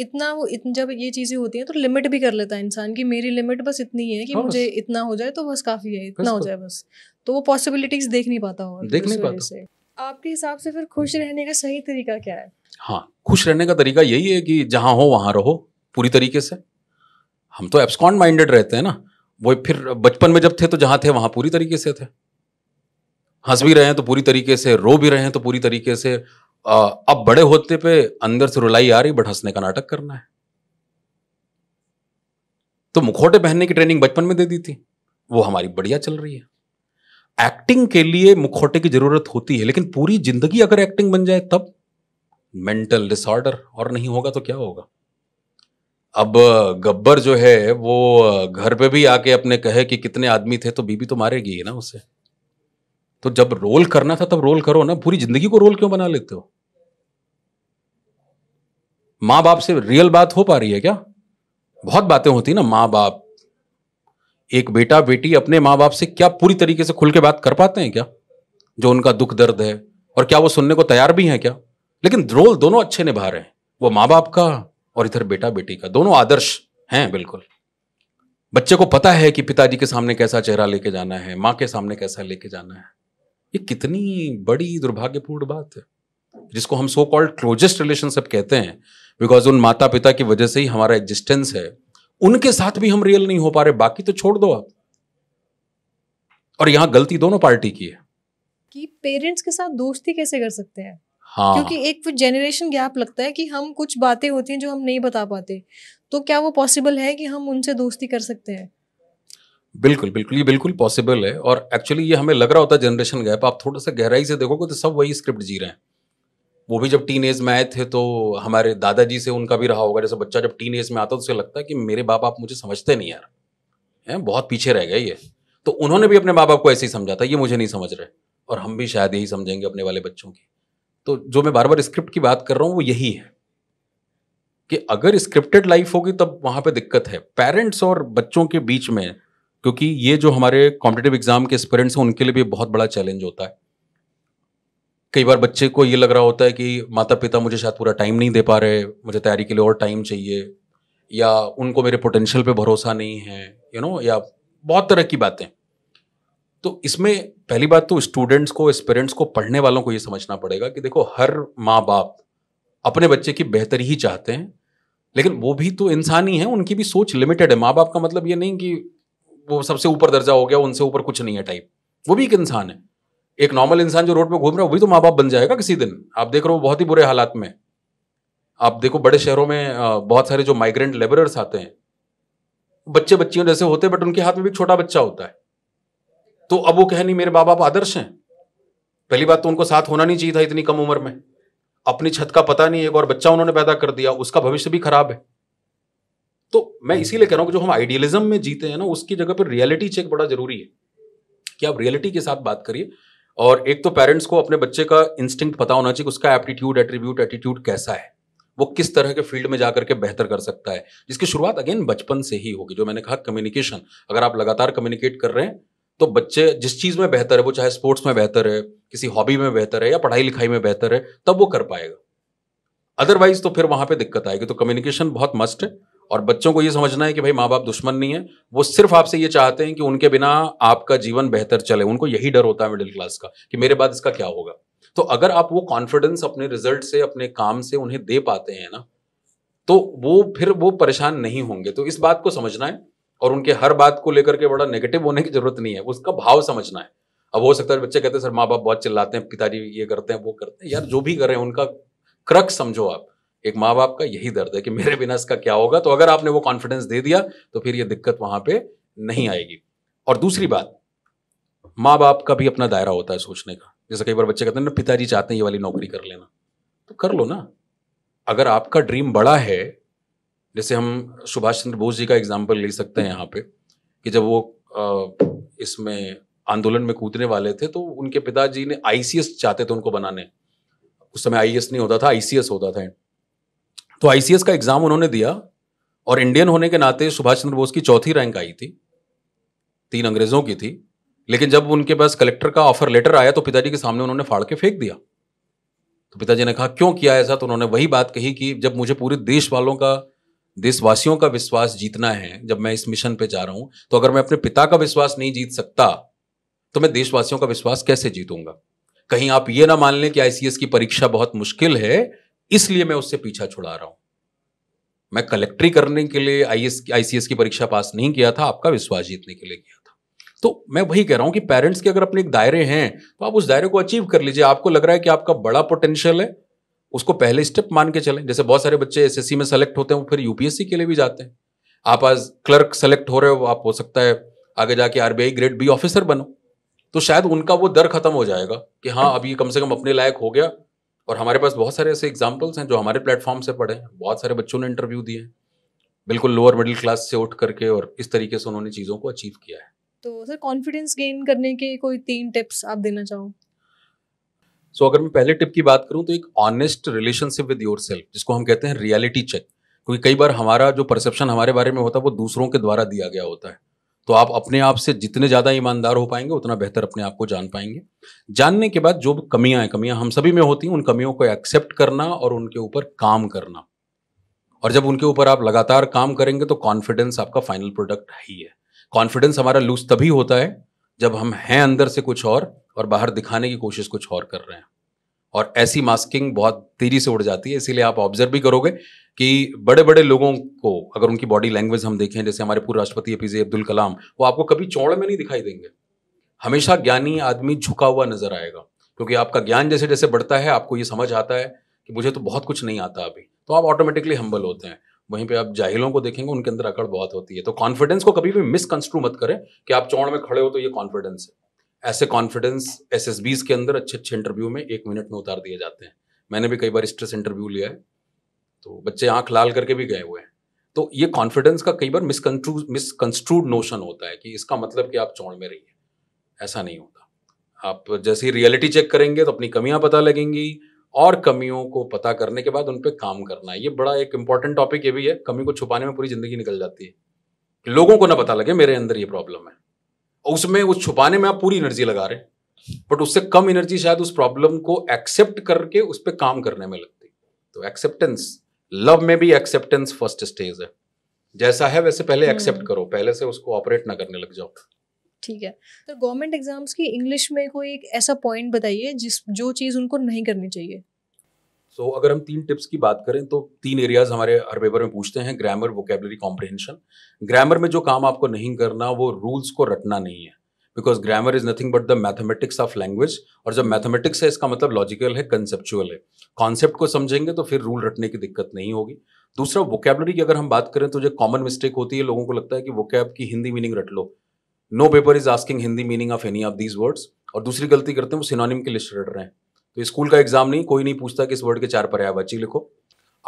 इतना वो इतन, जब ये चीज़ें होती हैं तो लिमिट भी कर लेता है इंसान की मेरी लिमिट बस इतनी है कि हाँ, मुझे इतना हो जाए तो बस काफ़ी है इतना हो जाए बस तो वो पॉसिबिलिटीज देख नहीं पाता और देख नहीं पाता से आपके हिसाब से फिर खुश रहने का सही तरीका क्या है हाँ खुश रहने का तरीका यही है कि जहाँ हो वहाँ रहो पूरी तरीके से हम तो एब्सकॉन माइंडेड रहते हैं ना वो फिर बचपन में जब थे तो जहाँ थे वहाँ पूरी तरीके से थे हंस भी रहे हैं तो पूरी तरीके से रो भी रहे हैं तो पूरी तरीके से आ, अब बड़े होते पे अंदर से रुलाई आ रही बट हंसने का नाटक करना है तो मुखौटे पहनने की ट्रेनिंग बचपन में दे दी थी वो हमारी बढ़िया चल रही है एक्टिंग के लिए मुखौटे की जरूरत होती है लेकिन पूरी जिंदगी अगर एक्टिंग बन जाए तब मेंटल डिसऑर्डर और नहीं होगा तो क्या होगा अब गब्बर जो है वो घर पे भी आके अपने कहे कि कितने आदमी थे तो बीबी तो मारेगी ना उसे तो जब रोल करना था तब रोल करो ना पूरी जिंदगी को रोल क्यों बना लेते हो माँ बाप से रियल बात हो पा रही है क्या बहुत बातें होती ना मां बाप एक बेटा बेटी अपने माँ बाप से क्या पूरी तरीके से खुल के बात कर पाते हैं क्या जो उनका दुख दर्द है और क्या वो सुनने को तैयार भी है क्या लेकिन रोल दोनों अच्छे निभा रहे हैं वो मां बाप का और इधर बेटा बेटी का दोनों आदर्श हैं बिल्कुल बच्चे को पता है कि पिताजी के सामने कैसा चेहरा लेके जाना है माँ के सामने कैसा लेके जाना है ये कितनी बड़ी दुर्भाग्यपूर्ण बात है जिसको हम सो कॉल्ड क्लोजेस्ट रिलेशनशिप कहते हैं बिकॉज उन माता पिता की वजह से ही हमारा एग्जिस्टेंस है उनके साथ भी हम रियल नहीं हो पा रहे बाकी तो छोड़ दो आप और यहाँ गलती दोनों पार्टी की है कि पेरेंट्स के साथ दोस्ती कैसे कर सकते हैं हाँ क्योंकि एक जेनरेशन गैप लगता है कि हम कुछ बातें होती हैं जो हम नहीं बता पाते तो क्या वो पॉसिबल है कि हम उनसे दोस्ती कर सकते हैं बिल्कुल बिल्कुल ये बिल्कुल पॉसिबल है और एक्चुअली ये हमें लग रहा होता है जनरेशन गैप आप थोड़ा सा गहराई से देखोगे तो सब वही स्क्रिप्ट जी रहे हैं वो भी जब टीन एज में आए थे तो हमारे दादाजी से उनका भी रहा होगा जैसे बच्चा जब टीन एज में आता है तो उसे लगता है कि मेरे बाप बाप मुझे समझते नहीं यार है बहुत पीछे रह गए ये तो उन्होंने भी अपने माँ बाप को ऐसे ही समझा था ये मुझे नहीं समझ रहे और हम भी शायद यही समझेंगे अपने वाले बच्चों की तो जो मैं बार बार स्क्रिप्ट की बात कर रहा हूँ वो यही है कि अगर स्क्रिप्टेड लाइफ होगी तब वहाँ पे दिक्कत है पेरेंट्स और बच्चों के बीच में क्योंकि ये जो हमारे कॉम्पिटेटिव एग्जाम के स्पेरेंट्स हैं उनके लिए भी बहुत बड़ा चैलेंज होता है कई बार बच्चे को ये लग रहा होता है कि माता पिता मुझे शायद पूरा टाइम नहीं दे पा रहे मुझे तैयारी के लिए और टाइम चाहिए या उनको मेरे पोटेंशियल पे भरोसा नहीं है यू you नो know, या बहुत तरह की बातें तो इसमें पहली बात तो स्टूडेंट्स को पेरेंट्स को पढ़ने वालों को ये समझना पड़ेगा कि देखो हर माँ बाप अपने बच्चे की बेहतरी ही चाहते हैं लेकिन वो भी तो इंसान ही है उनकी भी सोच लिमिटेड है माँ बाप का मतलब ये नहीं कि वो सबसे ऊपर दर्जा हो गया उनसे ऊपर कुछ नहीं है टाइप वो भी एक इंसान है एक नॉर्मल इंसान जो रोड पर घूम रहा है वही तो माँ बाप बन जाएगा किसी दिन आप देख रहे हो बहुत ही बुरे हालात में आप देखो बड़े शहरों में बहुत सारे जो माइग्रेंट लेबरर्स आते हैं बच्चे बच्चियों जैसे होते हैं बट उनके हाथ में भी छोटा बच्चा होता है तो अब वो कहे नहीं मेरे माँ बाप आदर्श हैं पहली बात तो उनको साथ होना नहीं चाहिए था इतनी कम उम्र में अपनी छत का पता नहीं एक और बच्चा उन्होंने पैदा कर दिया उसका भविष्य भी खराब है तो मैं इसीलिए कह रहा हूँ कि जो हम आइडियलिज्म में जीते हैं ना उसकी जगह पर रियलिटी चेक बड़ा जरूरी है कि आप रियलिटी के साथ बात करिए और एक तो पेरेंट्स को अपने बच्चे का इंस्टिंक्ट पता होना चाहिए कि उसका एप्टीट्यूड एट्रीब्यूट एटीट्यूड कैसा है वो किस तरह के फील्ड में जा करके बेहतर कर सकता है जिसकी शुरुआत अगेन बचपन से ही होगी जो मैंने कहा कम्युनिकेशन अगर आप लगातार कम्युनिकेट कर रहे हैं तो बच्चे जिस चीज़ में बेहतर है वो चाहे स्पोर्ट्स में बेहतर है किसी हॉबी में बेहतर है या पढ़ाई लिखाई में बेहतर है तब वो कर पाएगा अदरवाइज तो फिर वहां पे दिक्कत आएगी तो कम्युनिकेशन बहुत मस्ट है और बच्चों को ये समझना है कि भाई माँ बाप दुश्मन नहीं है वो सिर्फ आपसे ये चाहते हैं कि उनके बिना आपका जीवन बेहतर चले उनको यही डर होता है मिडिल क्लास का कि मेरे बाद इसका क्या होगा तो अगर आप वो कॉन्फिडेंस अपने रिजल्ट से अपने काम से उन्हें दे पाते हैं ना तो वो फिर वो परेशान नहीं होंगे तो इस बात को समझना है और उनके हर बात को लेकर के बड़ा नेगेटिव होने की जरूरत नहीं है उसका भाव समझना है अब हो सकता है बच्चे कहते हैं सर माँ बाप बहुत चिल्लाते हैं पिताजी ये करते हैं वो करते हैं यार जो भी करें उनका क्रक समझो आप एक माँ बाप का यही दर्द है कि मेरे बिना इसका क्या होगा तो अगर आपने वो कॉन्फिडेंस दे दिया तो फिर ये दिक्कत वहां पे नहीं आएगी और दूसरी बात माँ बाप का भी अपना दायरा होता है सोचने का जैसे कई बार बच्चे कहते हैं ना पिताजी चाहते हैं ये वाली नौकरी कर लेना तो कर लो ना अगर आपका ड्रीम बड़ा है जैसे हम सुभाष चंद्र बोस जी का एग्जाम्पल ले सकते हैं यहाँ पे कि जब वो इसमें आंदोलन में कूदने वाले थे तो उनके पिताजी ने आईसीएस चाहते थे उनको बनाने उस समय आईएएस e नहीं होता था आईसीएस होता था तो आईसीएस का एग्जाम उन्होंने दिया और इंडियन होने के नाते सुभाष चंद्र बोस की चौथी रैंक आई थी तीन अंग्रेजों की थी लेकिन जब उनके पास कलेक्टर का ऑफर लेटर आया तो पिताजी के सामने उन्होंने फाड़ के फेंक दिया तो पिताजी ने कहा क्यों किया ऐसा तो उन्होंने वही बात कही कि जब मुझे पूरे देश वालों का देशवासियों का विश्वास जीतना है जब मैं इस मिशन पे जा रहा हूं तो अगर मैं अपने पिता का विश्वास नहीं जीत सकता तो मैं देशवासियों का विश्वास कैसे जीतूंगा कहीं आप ये ना मान लें कि आईसीएस की परीक्षा बहुत मुश्किल है इसलिए मैं उससे पीछा छुड़ा रहा हूं मैं कलेक्ट्री करने के लिए आईसीएस की परीक्षा पास नहीं किया था आपका विश्वास जीतने के लिए किया था तो मैं वही कह रहा हूं कि पेरेंट्स के अगर अपने एक दायरे हैं तो आप उस दायरे को अचीव कर लीजिए आपको लग रहा है कि आपका बड़ा पोटेंशियल है उसको पहले स्टेप मान के चले जैसे बहुत सारे बच्चे एस में सेलेक्ट होते हैं फिर यूपीएससी के लिए भी जाते हैं आप आज क्लर्क सेलेक्ट हो रहे हो आप हो सकता है आगे जाके आरबीआई ग्रेड बी ऑफिसर बनो तो शायद उनका वो दर खत्म हो जाएगा कि हाँ, हाँ। अब ये कम से कम अपने लायक हो गया और हमारे पास बहुत सारे ऐसे एग्जाम्पल्स हैं जो हमारे प्लेटफॉर्म से पढ़े बहुत सारे बच्चों ने इंटरव्यू दिए बिल्कुल लोअर मिडिल क्लास से उठ करके और इस तरीके से उन्होंने चीज़ों को अचीव किया है तो सर कॉन्फिडेंस गेन करने के कोई तीन टिप्स आप देना चाहो सो so, अगर मैं पहले टिप की बात करूं तो एक honest relationship with yourself जिसको हम कहते हैं रियलिटी चेक क्योंकि कई बार हमारा जो परसेप्शन हमारे बारे में होता है वो दूसरों के द्वारा दिया गया होता है तो आप अपने आप से जितने ज़्यादा ईमानदार हो पाएंगे उतना बेहतर अपने आप को जान पाएंगे जानने के बाद जो कमियां हैं कमियां हम सभी में होती हैं उन कमियों को एक्सेप्ट करना और उनके ऊपर काम करना और जब उनके ऊपर आप लगातार काम करेंगे तो कॉन्फिडेंस आपका फाइनल प्रोडक्ट ही है कॉन्फिडेंस हमारा लूज तभी होता है जब हम हैं अंदर से कुछ और और बाहर दिखाने की कोशिश कुछ और कर रहे हैं और ऐसी मास्किंग बहुत तेजी से उड़ जाती है इसीलिए आप ऑब्जर्व भी करोगे कि बड़े बड़े लोगों को अगर उनकी बॉडी लैंग्वेज हम देखें जैसे हमारे पूर्व राष्ट्रपति ए पी अब्दुल कलाम वो आपको कभी चौड़े में नहीं दिखाई देंगे हमेशा ज्ञानी आदमी झुका हुआ नजर आएगा क्योंकि आपका ज्ञान जैसे जैसे बढ़ता है आपको ये समझ आता है कि मुझे तो बहुत कुछ नहीं आता अभी तो आप ऑटोमेटिकली हम्बल होते हैं वहीं पे आप जाहिलों को देखेंगे उनके अंदर अकड़ बहुत होती है तो कॉन्फिडेंस को कभी भी मिसकंस्ट्रू मत करें कि आप चौड़ में खड़े हो तो ये कॉन्फिडेंस है ऐसे कॉन्फिडेंस एस एस बीज के अंदर अच्छे अच्छे इंटरव्यू में एक मिनट में उतार दिए जाते हैं मैंने भी कई बार स्ट्रेस इंटरव्यू लिया है तो बच्चे आँख लाल करके भी गए हुए हैं तो ये कॉन्फिडेंस का कई बार मिसकंट्रू मिसकंस्ट्रूड नोशन होता है कि इसका मतलब कि आप चौड़ में रहिए ऐसा नहीं होता आप जैसे ही रियलिटी चेक करेंगे तो अपनी कमियां पता लगेंगी और कमियों को पता करने के बाद उन पर काम करना है ये बड़ा एक इंपॉर्टेंट टॉपिक ये भी है कमी को छुपाने में पूरी जिंदगी निकल जाती है लोगों को ना पता लगे मेरे अंदर ये प्रॉब्लम है उसमें वो छुपाने में आप पूरी एनर्जी लगा रहे हैं बट उससे कम एनर्जी शायद उस प्रॉब्लम को एक्सेप्ट करके उस पर काम करने में लगती तो एक्सेप्टेंस लव में भी एक्सेप्टेंस फर्स्ट स्टेज है जैसा है वैसे पहले एक्सेप्ट हम्म। करो पहले से उसको ऑपरेट ना करने लग जाओ ठीक है तो गवर्नमेंट एग्जाम्स की इंग्लिश में कोई एक ऐसा पॉइंट बताइए जिस जो चीज़ उनको नहीं करनी चाहिए सो so, अगर हम तीन टिप्स की बात करें तो तीन एरियाज हमारे हर पेपर में पूछते हैं ग्रामर वोकेबलरी कॉम्प्रिहेंशन ग्रामर में जो काम आपको नहीं करना वो रूल्स को रटना नहीं है because grammar is nothing but the mathematics of language और जब मैथमेटिक्स है इसका मतलब लॉजिकल है कंसेप्चुअल है कॉन्सेप्ट को समझेंगे तो फिर रूल रटने की दिक्कत नहीं होगी दूसरा वोकेबलरी की अगर हम बात करें तो जो कॉमन मिस्टेक होती है लोगों को लगता है कि वोकैब की हिंदी मीनिंग रट लो no paper is asking Hindi meaning of any of these words और दूसरी गलती करते हैं वो सिनोनिम की लिस्ट रट रहे हैं तो स्कूल का एग्जाम नहीं कोई नहीं पूछता कि इस वर्ड के चार पर्यायवाची लिखो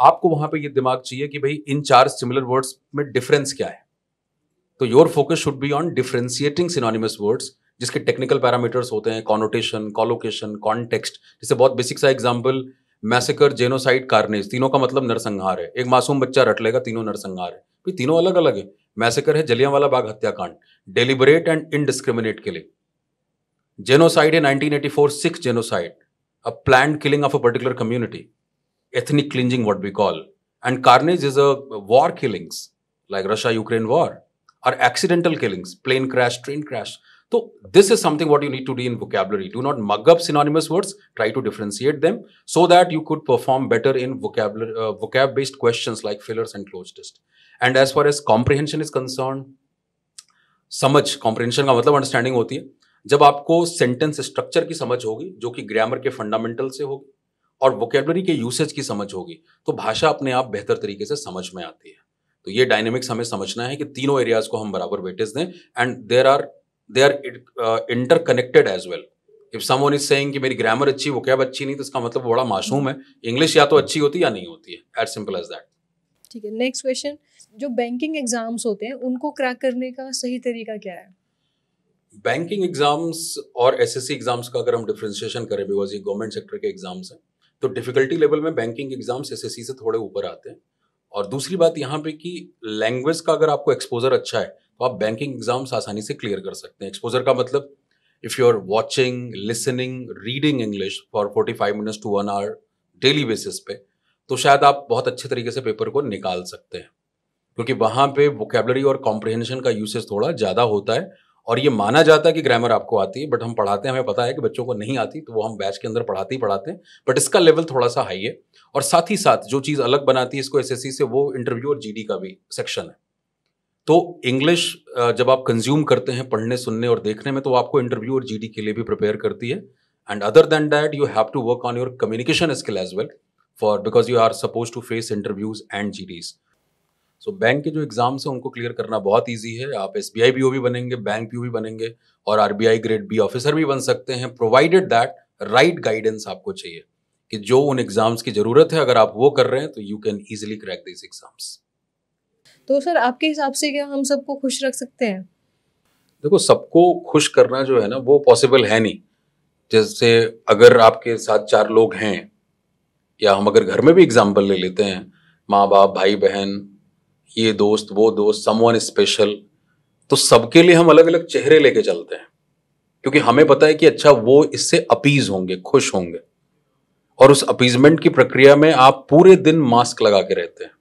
आपको वहां पे ये दिमाग चाहिए कि भाई इन चार सिमिलर वर्ड्स में डिफरेंस क्या है तो your focus should be on differentiating synonymous words जिसके टेक्निकल पैरामीटर्स होते हैं कॉनोटेशन कॉलोकेशन कॉन्टेक्स्ट जैसे बहुत बेसिक सा एग्जाम्पल मैसेकर जेनोसाइड कार्नेज तीनों का मतलब नरसंहार है एक मासूम बच्चा रट लेगा तीनों नरसंहार है भाई तीनों अलग अलग है मैसेकर है वाला बाग हत्याकांड डेलिबरेट एंड इनडिस्क्रिमिनेट के लिए जेनोसाइड है 1984 six genocide a planned killing of a particular community, ethnic cleansing, what we call. And carnage is a war killings, like Russia-Ukraine war, or accidental killings, plane crash, train crash. So this is something what you need to do in vocabulary. Do not mug up synonymous words. Try to differentiate them so that you could perform better in vocabulary, uh, vocab-based questions like fillers and closed test. And as far as comprehension is concerned, समझ comprehension का मतलब understanding होती है जब आपको sentence structure की समझ होगी जो कि ग्रामर के फंडामेंटल से होगी और वोकेबलरी के यूसेज की समझ होगी तो भाषा अपने आप बेहतर तरीके से समझ में आती है तो ये डायनेमिक्स हमें समझना है कि तीनों एरियाज को हम बराबर वेटेज दें and there are they are interconnected as well if someone is saying कि मेरी ग्रामर अच्छी वो कैब अच्छी नहीं तो इसका मतलब बड़ा मासूम है इंग्लिश या तो अच्छी होती या नहीं होती है एज सिंपल एज दैट ठीक है नेक्स्ट क्वेश्चन जो बैंकिंग एग्जाम्स होते हैं उनको क्रैक करने का सही तरीका क्या है बैंकिंग एग्जाम्स और एसएससी एग्जाम्स का अगर हम डिफ्रेंशिएशन करें बिकॉज ये गवर्नमेंट सेक्टर के एग्जाम्स हैं तो डिफिकल्टी लेवल में बैंकिंग एग्जाम्स एसएससी से थोड़े ऊपर आते हैं और दूसरी बात यहाँ पे कि लैंग्वेज का अगर आपको एक्सपोजर अच्छा है तो आप बैंकिंग एग्जाम्स आसानी से क्लियर कर सकते हैं एक्सपोजर का मतलब if you are watching listening reading English for forty five minutes to one hour daily basis पे तो शायद आप बहुत अच्छे तरीके से पेपर को निकाल सकते हैं क्योंकि वहाँ पे वोकेबलरी और कॉम्प्रिहेंशन का यूसेज थोड़ा ज़्यादा होता है और ये माना जाता है कि ग्रामर आपको आती है बट हम पढ़ाते हैं हमें पता है कि बच्चों को नहीं आती तो वो हम बैच के अंदर पढ़ाते ही पढ़ाते हैं बट इसका लेवल थोड़ा सा हाई है और साथ ही साथ जो चीज़ अलग बनाती है इसको एस से वो इंटरव्यू और जी का भी सेक्शन है तो इंग्लिश जब आप कंज्यूम करते हैं पढ़ने सुनने और देखने में तो आपको इंटरव्यू और जी के लिए भी प्रिपेयर करती है and other than that you have to work on your communication skill as well for because you are suppose to face interviews and G Ds so so, bank के जो एग्ज़ाम्स हैं उनको क्लियर करना बहुत easy है आप S B I भी बनेंगे बैंक पी बनेंगे और R B I grade B officer भी बन सकते हैं प्रोवाइडेड दैट राइट गाइडेंस आपको चाहिए कि जो उन एग्ज़ाम्स की ज़रूरत है अगर आप वो कर रहे हैं तो you can easily crack this exams तो सर आपके हिसाब से क्या हम सबको खुश रख सकते हैं देखो सबको खुश करना जो है ना वो पॉसिबल है नहीं जैसे अगर आपके साथ चार लोग हैं या हम अगर घर में भी एग्जाम्पल ले लेते हैं माँ बाप भाई बहन ये दोस्त वो दोस्त समवन स्पेशल तो सबके लिए हम अलग अलग चेहरे लेके चलते हैं क्योंकि हमें पता है कि अच्छा वो इससे अपीज होंगे खुश होंगे और उस अपीजमेंट की प्रक्रिया में आप पूरे दिन मास्क लगा के रहते हैं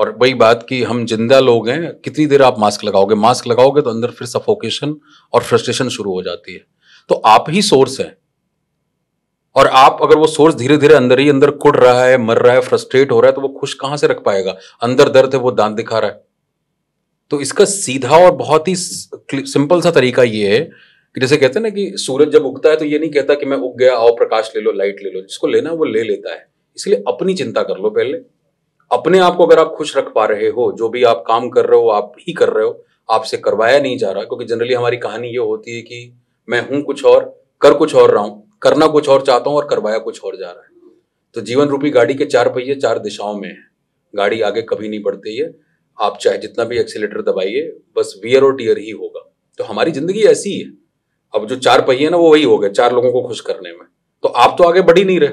और वही बात कि हम जिंदा लोग हैं कितनी देर आप मास्क लगाओगे मास्क लगाओगे तो अंदर फिर सफोकेशन और फ्रस्ट्रेशन शुरू हो जाती है तो आप ही सोर्स हैं और आप अगर वो सोर्स धीरे धीरे अंदर ही अंदर कुड़ रहा है मर रहा है फ्रस्ट्रेट हो रहा है तो वो खुश कहां से रख पाएगा अंदर दर्द है वो दांत दिखा रहा है तो इसका सीधा और बहुत ही सिंपल सा तरीका ये है कि जैसे कहते हैं ना कि सूरज जब उगता है तो ये नहीं कहता कि मैं उग गया आओ प्रकाश ले लो लाइट ले लो जिसको लेना है वो ले लेता है इसलिए अपनी चिंता कर लो पहले अपने आप को अगर आप खुश रख पा रहे हो जो भी आप काम कर रहे हो आप ही कर रहे हो आपसे करवाया नहीं जा रहा क्योंकि जनरली हमारी कहानी ये होती है कि मैं हूं कुछ और कर कुछ और रहा हूं करना कुछ और चाहता हूं और करवाया कुछ और जा रहा है तो जीवन रूपी गाड़ी के चार पहिए चार दिशाओं में है गाड़ी आगे कभी नहीं बढ़ती है आप चाहे जितना भी एक्सीटर दबाइए बस वियर और टीयर ही होगा तो हमारी जिंदगी ऐसी है अब जो चार पहिए ना वो वही हो गए चार लोगों को खुश करने में तो आप तो आगे बढ़ ही नहीं रहे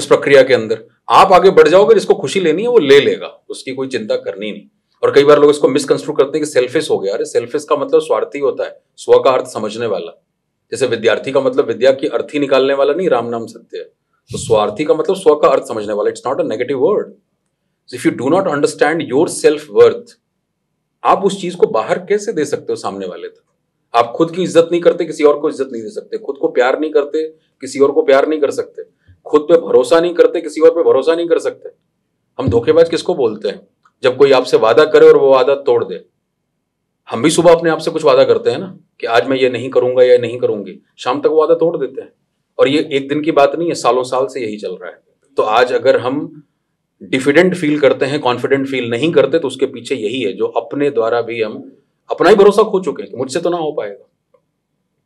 उस प्रक्रिया के अंदर आप आगे बढ़ जाओगे जिसको खुशी लेनी है वो ले लेगा उसकी कोई चिंता करनी नहीं और कई बार लोग इसको मिसकंस्ट्रू करते हैं कि सेल्फिश हो गया अरे सेल्फिश का मतलब स्वार्थी होता है स्व का अर्थ समझने वाला जैसे विद्यार्थी का मतलब विद्या की अर्थी निकालने वाला नहीं राम नाम सत्य तो स्वार्थी का मतलब स्व का अर्थ समझने वाला it's not a negative word if you do not understand your self worth आप उस चीज को बाहर कैसे दे सकते हो सामने वाले तक आप खुद की इज्जत नहीं करते किसी और को इज्जत नहीं दे सकते खुद को प्यार नहीं करते किसी और को प्यार नहीं कर सकते खुद पे भरोसा नहीं करते किसी और पे भरोसा नहीं कर सकते हम धोखेबाज किसको बोलते हैं जब कोई आपसे वादा करे और वो वादा तोड़ दे हम भी सुबह अपने आप से कुछ वादा करते हैं ना कि आज मैं ये नहीं करूंगा या नहीं करूंगी शाम तक वादा तोड़ देते हैं और ये एक दिन की बात नहीं है सालों साल से यही चल रहा है तो आज अगर हम डिफिडेंट फील करते हैं कॉन्फिडेंट फील नहीं करते तो उसके पीछे यही है जो अपने द्वारा भी हम अपना ही भरोसा खो चुके हैं कि तो मुझसे तो ना हो पाएगा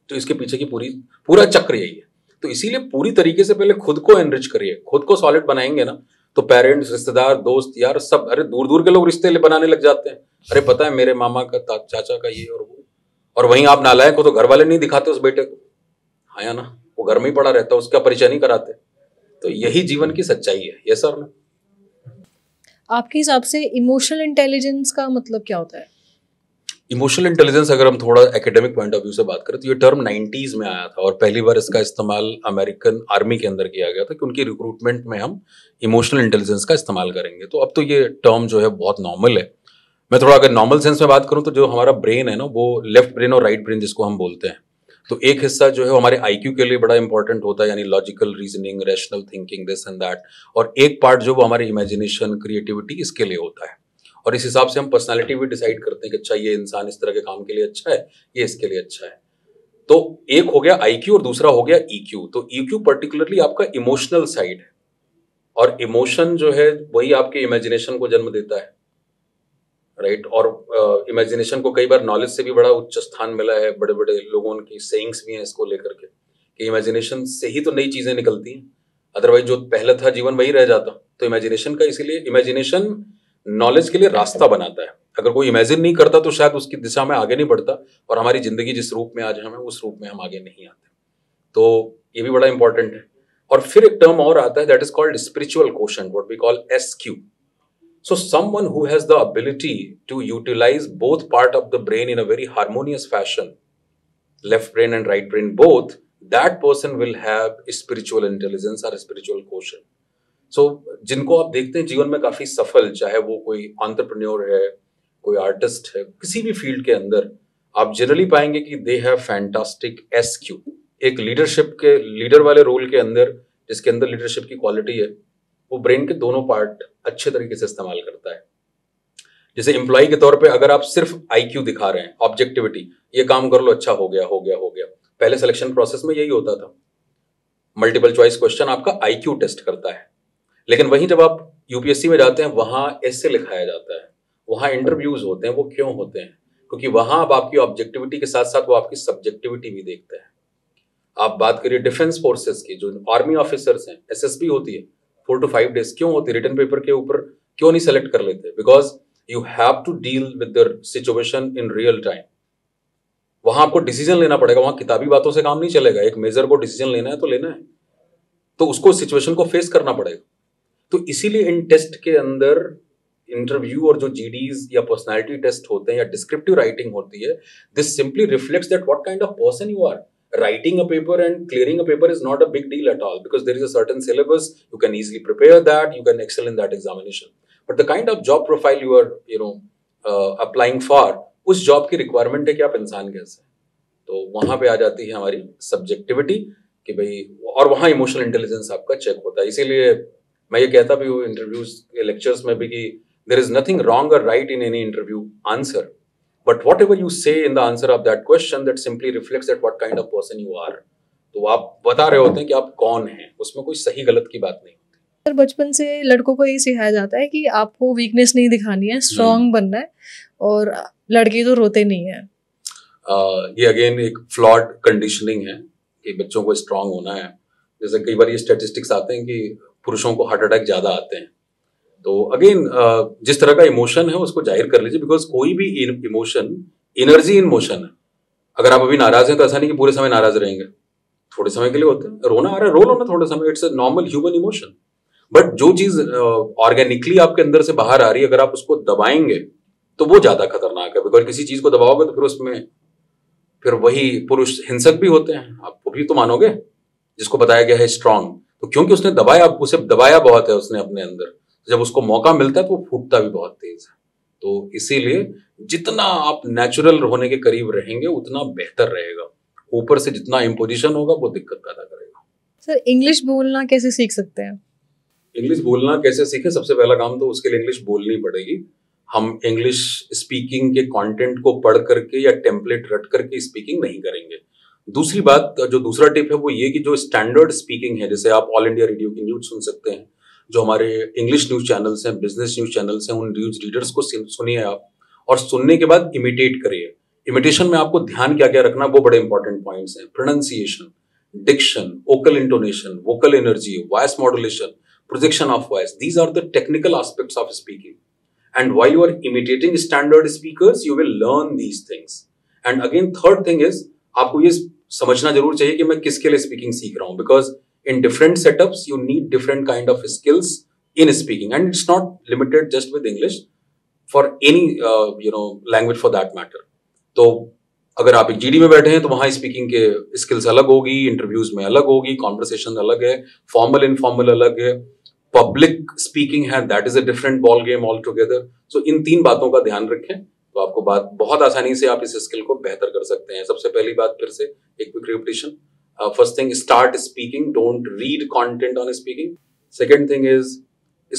तो इसके पीछे की पूरी पूरा चक्र यही है तो इसीलिए पूरी तरीके से पहले खुद को एनरिच करिए खुद को सॉलिड बनाएंगे ना तो पेरेंट्स रिश्तेदार दोस्त यार सब अरे दूर दूर के लोग रिश्ते बनाने लग जाते हैं अरे पता है मेरे मामा का चाचा का ये और वो और वहीं आप नालायक हो तो घर वाले नहीं दिखाते उस बेटे को हाँ या ना वो घर में ही पड़ा रहता है उसका परिचय नहीं कराते तो यही जीवन की सच्चाई है ये सर ना आपके हिसाब से इमोशनल इंटेलिजेंस का मतलब क्या होता है इमोशनल इंटेलिजेंस अगर हम थोड़ा एकेडमिक पॉइंट ऑफ व्यू से बात करें तो ये टर्म 90s में आया था और पहली बार इसका इस्तेमाल अमेरिकन आर्मी के अंदर किया गया था कि उनकी रिक्रूटमेंट में हम इमोशनल इंटेलिजेंस का इस्तेमाल करेंगे तो अब तो ये टर्म जो है बहुत नॉर्मल है मैं थोड़ा अगर नॉर्मल सेंस में बात करूँ तो जो हमारा ब्रेन है ना वो लेफ्ट ब्रेन और राइट ब्रेन जिसको हम बोलते हैं तो एक हिस्सा जो है हमारे आई के लिए बड़ा इंपॉर्टेंट होता है यानी logical reasoning rational thinking this and that और एक पार्ट जो वो हमारे इमेजिनेशन क्रिएटिविटी इसके लिए होता है और इस हिसाब से हम पर्सनैलिटी भी डिसाइड करते हैं कि अच्छा ये इंसान इस तरह के काम के लिए अच्छा है ये इसके लिए अच्छा है तो एक हो गया आई और दूसरा हो गया ई e तो ईक्यू e पर्टिकुलरली आपका इमोशनल साइड है और इमोशन जो है वही आपके इमेजिनेशन को जन्म देता है राइट right? और इमेजिनेशन uh, को कई बार नॉलेज से भी बड़ा उच्च स्थान मिला है बड़े बड़े लोगों की सेइंग्स भी हैं इसको लेकर के कि इमेजिनेशन से ही तो नई चीजें निकलती हैं अदरवाइज जो पहले था जीवन वही रह जाता तो इमेजिनेशन का इसीलिए इमेजिनेशन नॉलेज के लिए रास्ता बनाता है अगर कोई इमेजिन नहीं करता तो शायद उसकी दिशा में आगे नहीं बढ़ता और हमारी जिंदगी जिस रूप में आज हमें उस रूप में हम आगे नहीं आते तो ये भी बड़ा इंपॉर्टेंट है और फिर एक टर्म और आता है that is called spiritual question what we call S Q so someone who has the ability to utilise both part of the brain in a very harmonious fashion left brain and right brain both that person will have spiritual intelligence और spiritual question सो जिनको आप देखते हैं जीवन में काफ़ी सफल चाहे वो कोई ऑन्टरप्रन्योर है कोई आर्टिस्ट है किसी भी फील्ड के अंदर आप जनरली पाएंगे कि they have fantastic S Q एक लीडरशिप के लीडर वाले रोल के अंदर जिसके अंदर लीडरशिप की क्वालिटी है वो ब्रेन के दोनों पार्ट अच्छे तरीके से इस्तेमाल करता है जैसे एम्प्लॉय के तौर पे अगर आप सिर्फ आई दिखा रहे हैं ऑब्जेक्टिविटी ये काम कर लो अच्छा हो गया हो गया हो गया पहले सिलेक्शन प्रोसेस में यही होता था मल्टीपल चॉइस क्वेश्चन आपका आई टेस्ट करता है लेकिन वहीं जब आप यूपीएससी में जाते हैं वहां ऐसे लिखाया जाता है वहां इंटरव्यूज होते हैं वो क्यों होते हैं क्योंकि वहां आप आपकी ऑब्जेक्टिविटी के साथ साथ वो आपकी सब्जेक्टिविटी भी देखते हैं आप बात करिए डिफेंस फोर्सेस की जो आर्मी ऑफिसर्स हैं एसएसबी होती है फोर टू फाइव डेज क्यों होती है रिटर्न पेपर के ऊपर क्यों नहीं सेलेक्ट कर लेते because you have to deal with situation in real time वहां आपको डिसीजन लेना पड़ेगा वहां किताबी बातों से काम नहीं चलेगा एक मेजर को डिसीजन लेना है तो लेना है तो उसको सिचुएशन को फेस करना पड़ेगा तो इसीलिए इन टेस्ट के अंदर इंटरव्यू और जो जीडीज या पर्सनालिटी टेस्ट होते हैं या डिस्क्रिप्टिव राइटिंग होती है this simply reflects that what kind of person you are writing a paper and clearing a paper is not a big deal at all because there is a ton syllabus you can easily prepare that you can excel in that examination but the kind of job profile you are you know applying for उस job की requirement है कि आप इंसान कैसे तो वहां पे आ जाती है हमारी सब्जेक्टिविटी कि भाई और वहां इमोशनल इंटेलिजेंस आपका चेक होता है इसीलिए मैं ये कहता भी हूँ इंटरव्यूज के लेक्चर्स में भी कि देर इज नथिंग रॉन्ग और right in any interview answer but whatever you say in the answer of that question that simply reflect that what kind of person you are तो आप बता रहे होते हैं कि आप कौन हैं उसमें कोई सही गलत की बात नहीं सर बचपन से लड़कों को यही सिखाया जाता है कि आपको वीकनेस नहीं दिखानी है स्ट्रांग हम्म। बनना है और लड़के तो रोते नहीं है uh, ये अगेन एक फ्लॉड कंडीशनिंग है कि बच्चों को स्ट्रांग होना है जैसे कई बार ये स्टेटिस्टिक्स आते हैं कि पुरुषों को हार्ट अटैक ज़्यादा आते हैं तो अगेन जिस तरह का इमोशन है उसको जाहिर कर लीजिए बिकॉज कोई भी इमोशन एनर्जी इन मोशन है अगर आप अभी नाराज हैं तो ऐसा नहीं कि पूरे समय नाराज रहेंगे थोड़े समय के लिए होते हैं रोना आ रहा है रो लो ना थोड़े समय it's a normal human emotion but जो चीज ऑर्गेनिकली आपके अंदर से बाहर आ रही है अगर आप उसको दबाएंगे तो वो ज्यादा खतरनाक है बिकॉज किसी चीज को दबाओगे तो फिर उसमें फिर वही पुरुष हिंसक भी होते हैं आप वो भी तो मानोगे जिसको बताया गया है स्ट्रांग तो क्योंकि उसने दबाया उसे दबाया बहुत है उसने अपने अंदर जब उसको मौका मिलता है तो वो फूटता भी बहुत तेज है तो इसीलिए जितना आप नेचुरल होने के करीब रहेंगे उतना बेहतर रहेगा ऊपर से जितना इम्पोजिशन होगा वो दिक्कत पैदा करेगा सर इंग्लिश बोलना कैसे सीख सकते हैं इंग्लिश बोलना कैसे सीखें सबसे पहला काम तो उसके लिए इंग्लिश बोलनी पड़ेगी हम इंग्लिश स्पीकिंग के कंटेंट को पढ़ करके या टेम्पलेट रट करके स्पीकिंग नहीं करेंगे दूसरी बात जो दूसरा टिप है वो ये कि जो स्टैंडर्ड स्पीकिंग है जैसे आप ऑल इंडिया रेडियो की न्यूज सुन सकते हैं जो हमारे इंग्लिश न्यूज चैनल्स हैं बिजनेस न्यूज चैनल्स हैं उन न्यूज रीडर्स को सुनिए आप और सुनने के बाद इमिटेट करिए इमिटेशन में आपको ध्यान क्या क्या रखना वो बड़े इंपॉर्टेंट पॉइंट्स हैं pronunciation diction vocal intonation vocal energy voice modulation projection of voice. These are the technical aspects of speaking and while you are imitating standard speakers, you will learn these things and again third thing is आपको ये समझना जरूर चाहिए कि मैं किसके लिए speaking सीख रहा हूँ because in different setups you need different kind of skills in speaking and it's not limited just with English for any you know language for that matter तो अगर आप एक जीडी में बैठे हैं तो वहां स्पीकिंग के स्किल्स अलग होगी इंटरव्यूज में अलग होगी कॉन्वर्सेशन अलग है फॉर्मल इनफॉर्मल अलग है पब्लिक स्पीकिंग है that is a different ball game all together so इन तीन बातों का ध्यान रखें तो आपको बात बहुत आसानी से आप इस स्किल को बेहतर कर सकते हैं सबसे पहली बात फिर से एक quick repetition first thing start speaking don't read content on speaking second thing is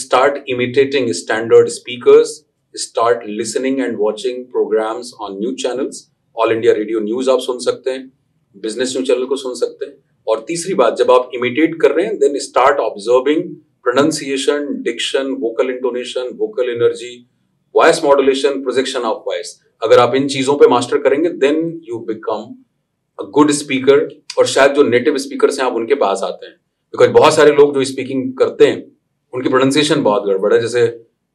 start imitating standard speakers start listening and watching programmes on news channels All India Radio news आप सुन सकते हैं बिजनेस न्यूज चैनल को सुन सकते हैं और तीसरी बात जब आप इमिटेट कर रहे हैं then start observing pronunciation diction vocal intonation vocal energy voice modulation projection of voice अगर आप इन चीजों पे मास्टर करेंगे then you become a good speaker और शायद जो नेटिव स्पीकर हैं आप उनके पास आते हैं बिकॉज बहुत सारे लोग जो स्पीकिंग करते हैं उनकी प्रोनाउंसिएशन बहुत गड़बड़ है जैसे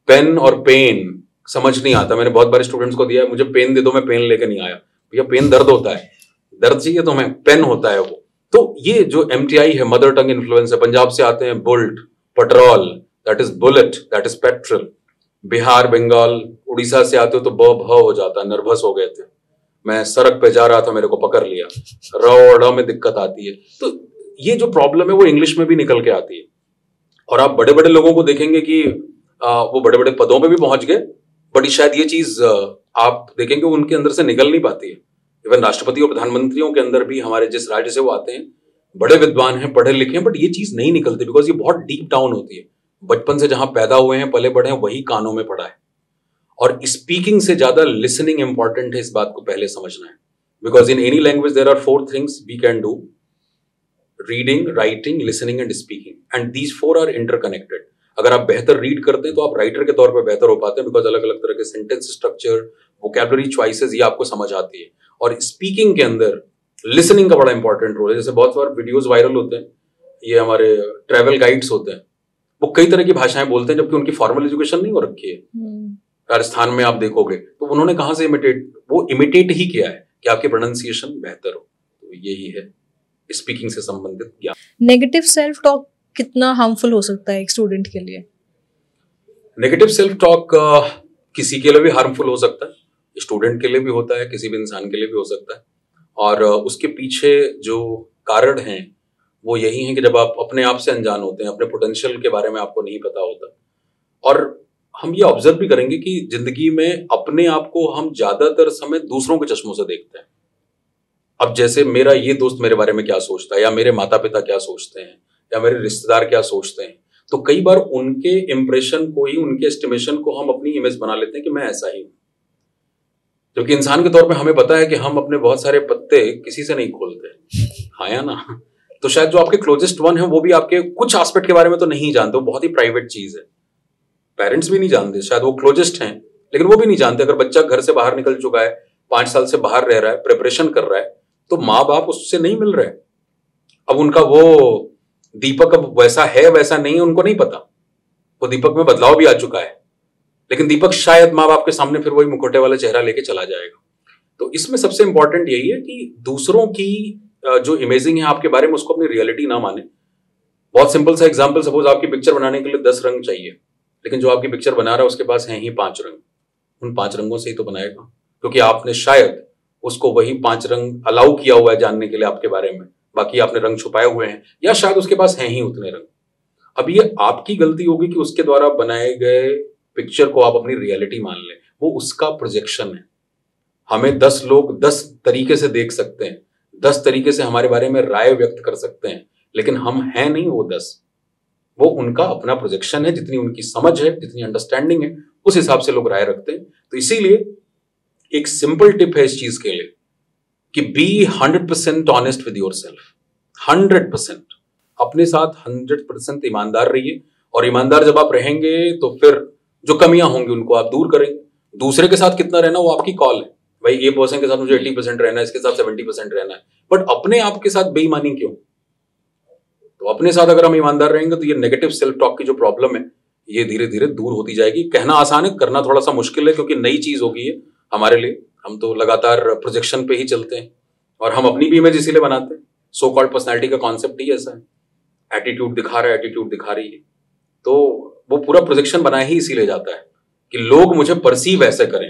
पेन और पेन समझ नहीं आता मैंने बहुत बार स्टूडेंट्स को दिया है मुझे पेन दे दो मैं पेन लेकर नहीं आया भैया पेन दर्द होता है दर्द चाहिए तो हमें पेन होता है वो तो ये जो एम है मदर टंग इन्फ्लुएंस है पंजाब से आते हैं bullet petrol that is bullet that is petrol Bihar Bengal Orissa से आते हो तो ब भ हो जाता है नर्वस हो गए थे मैं सड़क पे जा रहा था मेरे को पकड़ लिया र और में दिक्कत आती है तो ये जो प्रॉब्लम है वो इंग्लिश में भी निकल के आती है और आप बड़े बड़े लोगों को देखेंगे कि आ, वो बड़े बड़े पदों में भी पहुंच गए बट शायद ये चीज आप देखेंगे उनके अंदर से निकल नहीं पाती है इवन राष्ट्रपति और प्रधानमंत्रियों के अंदर भी हमारे जिस राज्य से वो आते हैं बड़े विद्वान हैं पढ़े लिखे हैं बट ये चीज नहीं निकलती बिकॉज ये बहुत डीप डाउन होती है बचपन से जहां पैदा हुए हैं पले बड़े हैं वही कानों में पड़ा है और स्पीकिंग से ज्यादा लिसनिंग इंपॉर्टेंट है इस बात को पहले समझना है because in any language there are four things we can do reading writing listening and speaking and these four are interconnected अगर आप बेहतर रीड करते हैं तो आप राइटर के तौर पर बेहतर हो पाते हैं बिकॉज अलग अलग तरह के सेंटेंस स्ट्रक्चर वोकेबलरी चॉइसेस ये आपको समझ आती है और स्पीकिंग के अंदर लिसनिंग का बड़ा इंपॉर्टेंट रोल है जैसे बहुत बार वीडियोज वायरल होते हैं ये हमारे ट्रेवल गाइड्स होते हैं वो कई तरह की भाषाएं बोलते हैं जबकि उनकी फॉर्मल एजुकेशन नहीं हो रखी है हम्म। राजस्थान में आप देखोगे तो उन्होंने कहा से इमिटेट वो इमिटेट ही किया है कि आपके प्रोनाउंसिएशन बेहतर हो तो यही है स्पीकिंग से संबंधित ज्ञान नेगेटिव सेल्फ टॉक कितना हार्मफुल हो सकता है एक स्टूडेंट के लिए नेगेटिव सेल्फ टॉक किसी के लिए भी हार्मफुल हो सकता है स्टूडेंट के लिए भी होता है किसी भी इंसान के लिए भी हो सकता है और उसके पीछे जो कारण हैं वो यही है कि जब आप अपने आप से अनजान होते हैं अपने पोटेंशियल के बारे में आपको नहीं पता होता और हम ये ऑब्जर्व भी करेंगे कि जिंदगी में अपने आप को हम ज्यादातर समय दूसरों के चश्मों से देखते हैं अब जैसे मेरा ये दोस्त मेरे बारे में क्या सोचता है या मेरे माता पिता क्या सोचते हैं या मेरे रिश्तेदार क्या सोचते हैं तो कई बार उनके इंप्रेशन को ही उनके एस्टिमेशन को हम अपनी इमेज बना लेते हैं कि मैं ऐसा ही हूं जबकि इंसान के तौर पर हमें पता है कि हम अपने बहुत सारे पत्ते किसी से नहीं खोलते हाँ या ना तो शायद जो आपके क्लोजेस्ट वन है वो भी आपके कुछ आस्पेक्ट के बारे में तो नहीं जानते वो बहुत ही प्राइवेट चीज है पेरेंट्स भी नहीं जानते शायद वो क्लोजेस्ट हैं लेकिन वो भी नहीं जानते अगर बच्चा घर से बाहर निकल चुका है पांच साल से बाहर रह रहा है प्रिपरेशन कर रहा है तो माँ बाप उससे नहीं मिल रहे अब उनका वो दीपक अब वैसा है वैसा नहीं उनको नहीं पता वो दीपक में बदलाव भी आ चुका है लेकिन दीपक शायद माँ बाप के सामने फिर वही मुखोटे वाला चेहरा लेके चला जाएगा तो इसमें सबसे इंपॉर्टेंट यही है कि दूसरों की जो इमेजिंग है आपके बारे में उसको अपनी रियलिटी ना माने बहुत सिंपल सा एग्जाम्पल सपोज आपकी पिक्चर बनाने के लिए दस रंग चाहिए लेकिन जो आपकी पिक्चर बना रहा है उसके पास है ही पांच रंग उन पांच रंगों से ही तो बनाएगा क्योंकि आपने शायद उसको वही पांच रंग अलाउ किया हुआ है जानने के लिए आपके बारे में बाकी आपने रंग छुपाए हुए हैं या शायद उसके पास है ही उतने रंग अब ये आपकी गलती होगी कि उसके द्वारा बनाए गए पिक्चर को आप अपनी रियलिटी मान लें वो उसका प्रोजेक्शन है हमें दस लोग दस तरीके से देख सकते हैं दस तरीके से हमारे बारे में राय व्यक्त कर सकते हैं लेकिन हम हैं नहीं वो दस वो उनका अपना प्रोजेक्शन है जितनी उनकी समझ है जितनी अंडरस्टैंडिंग है उस हिसाब से लोग राय रखते हैं तो इसीलिए एक सिंपल टिप है इस चीज के लिए कि be hundred percent honest with yourself hundred percent अपने साथ हंड्रेड परसेंट ईमानदार रहिए और ईमानदार जब आप रहेंगे तो फिर जो कमियां होंगी उनको आप दूर करेंगे दूसरे के साथ कितना रहना वो आपकी कॉल है भाई ये पर्सन के साथ मुझे एट्टी परसेंट रहना है इसके साथ सेवेंटी परसेंट रहना है बट अपने आप के साथ बेईमानी क्यों तो अपने साथ अगर हम ईमानदार रहेंगे तो ये नेगेटिव सेल्फ टॉक की जो प्रॉब्लम है ये धीरे धीरे दूर होती जाएगी कहना आसान है करना थोड़ा सा मुश्किल है क्योंकि नई चीज होगी ये हमारे लिए हम तो लगातार प्रोजेक्शन पे ही चलते हैं और हम अपनी भी इमेज इसीलिए बनाते हैं सो कॉल्ड पर्सनैलिटी का कॉन्सेप्ट ही ऐसा है एटीट्यूड दिखा रहा है एटीट्यूड दिखा रही है तो वो पूरा प्रोजेक्शन बनाया ही इसीलिए जाता है कि लोग मुझे परसीव ऐसे करें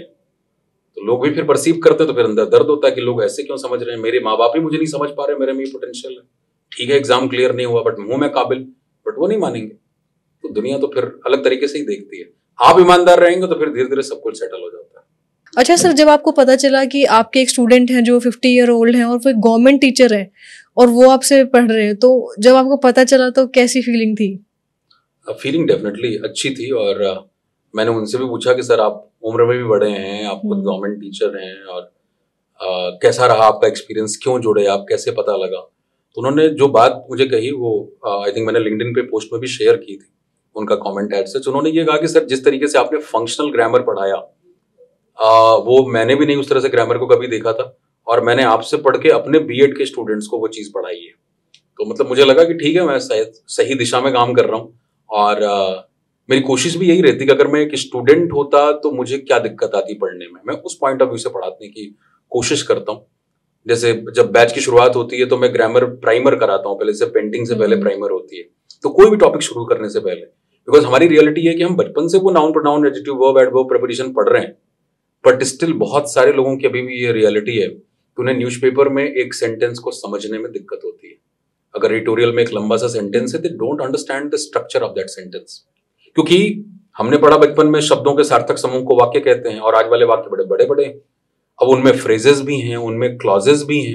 तो लोग भी फिर परसीव करते तो फिर अंदर दर्द होता है कि लोग ऐसे क्यों समझ रहे हैं मेरे माँ बाप ही मुझे नहीं समझ पा रहे मेरे में पोटेंशियल है ठीक है एग्जाम क्लियर नहीं हुआ बट हूं मैं काबिल बट वो नहीं मानेंगे तो दुनिया तो फिर अलग तरीके से ही देखती है आप ईमानदार रहेंगे तो फिर धीरे धीरे सब कुछ सेटल हो जाता है अच्छा सर जब आपको पता चला कि आपके एक स्टूडेंट हैं जो फिफ्टी ईयर ओल्ड हैं और वो एक गवर्नमेंट टीचर है और वो आपसे पढ़ रहे हैं तो जब आपको पता चला तो कैसी फीलिंग थी फीलिंग डेफिनेटली अच्छी थी और मैंने उनसे भी पूछा कि सर आप उम्र में भी बड़े हैं आप खुद हम्म। गवर्नमेंट टीचर हैं और आ, कैसा रहा आपका एक्सपीरियंस क्यों जुड़े आप कैसे पता लगा तो उन्होंने जो बात मुझे कही वो आई थिंक मैंने लिंकड पे पोस्ट में भी शेयर की थी उनका कॉमेंट एड से तो उन्होंने ये कहा कि सर जिस तरीके से आपने फंक्शनल ग्रामर पढ़ाया आ, वो मैंने भी नहीं उस तरह से ग्रामर को कभी देखा था और मैंने आपसे पढ़ के अपने बी के स्टूडेंट्स को वो चीज़ पढ़ाई है तो मतलब मुझे लगा कि ठीक है मैं सही दिशा में काम कर रहा हूँ और मेरी कोशिश भी यही रहती कि अगर मैं एक स्टूडेंट होता तो मुझे क्या दिक्कत आती पढ़ने में मैं उस पॉइंट ऑफ व्यू से पढ़ाने की कोशिश करता हूँ जैसे जब बैच की शुरुआत होती है तो मैं ग्रामर प्राइमर कराता हूँ पहले से पेंटिंग से पहले प्राइमर हम्म। होती है तो कोई भी टॉपिक शुरू करने से पहले बिकॉज हमारी रियलिटी है कि हम बचपन से वो noun pronoun adjective verb verb preparation पढ़ रहे हैं बट स्टिल बहुत सारे लोगों की अभी भी ये रियलिटी है कि उन्हें न्यूज़पेपर में एक सेंटेंस को समझने में दिक्कत होती है अगर एडिटोरियल में एक लंबा सा सेंटेंस है they don't understand the structure of that sentence क्योंकि हमने पढ़ा बचपन में शब्दों के सार्थक समूह को वाक्य कहते हैं और आज वाले वाक्य बड़े बड़े बड़े अब उनमें फ्रेजेस भी हैं उनमें क्लॉजेस भी हैं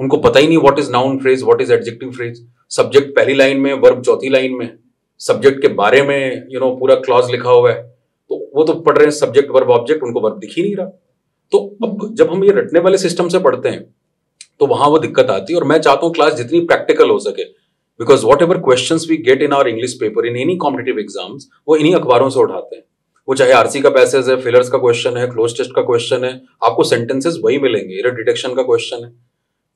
उनको पता ही नहीं what is noun phrase what is adjective phrase subject पहली लाइन में वर्ब चौथी लाइन में सब्जेक्ट के बारे में यू you नो know, पूरा क्लॉज लिखा हुआ है तो वो तो पढ़ रहे हैं सब्जेक्ट वर्ब ऑब्जेक्ट उनको वर्ब दिख ही नहीं रहा तो अब जब हम ये रटने वाले सिस्टम से पढ़ते हैं तो वहां वो दिक्कत आती है और मैं चाहता हूँ क्लास जितनी प्रैक्टिकल हो सके because whatever question we get in our English paper in any competitive exams वो इन्हीं अखबारों से उठाते हैं वो चाहे आरसी का पैसेज है फिलर्स का क्वेश्चन है क्लोज टेस्ट का क्वेश्चन है आपको सेंटेंसेस वही मिलेंगे एरर डिटेक्शन का क्वेश्चन है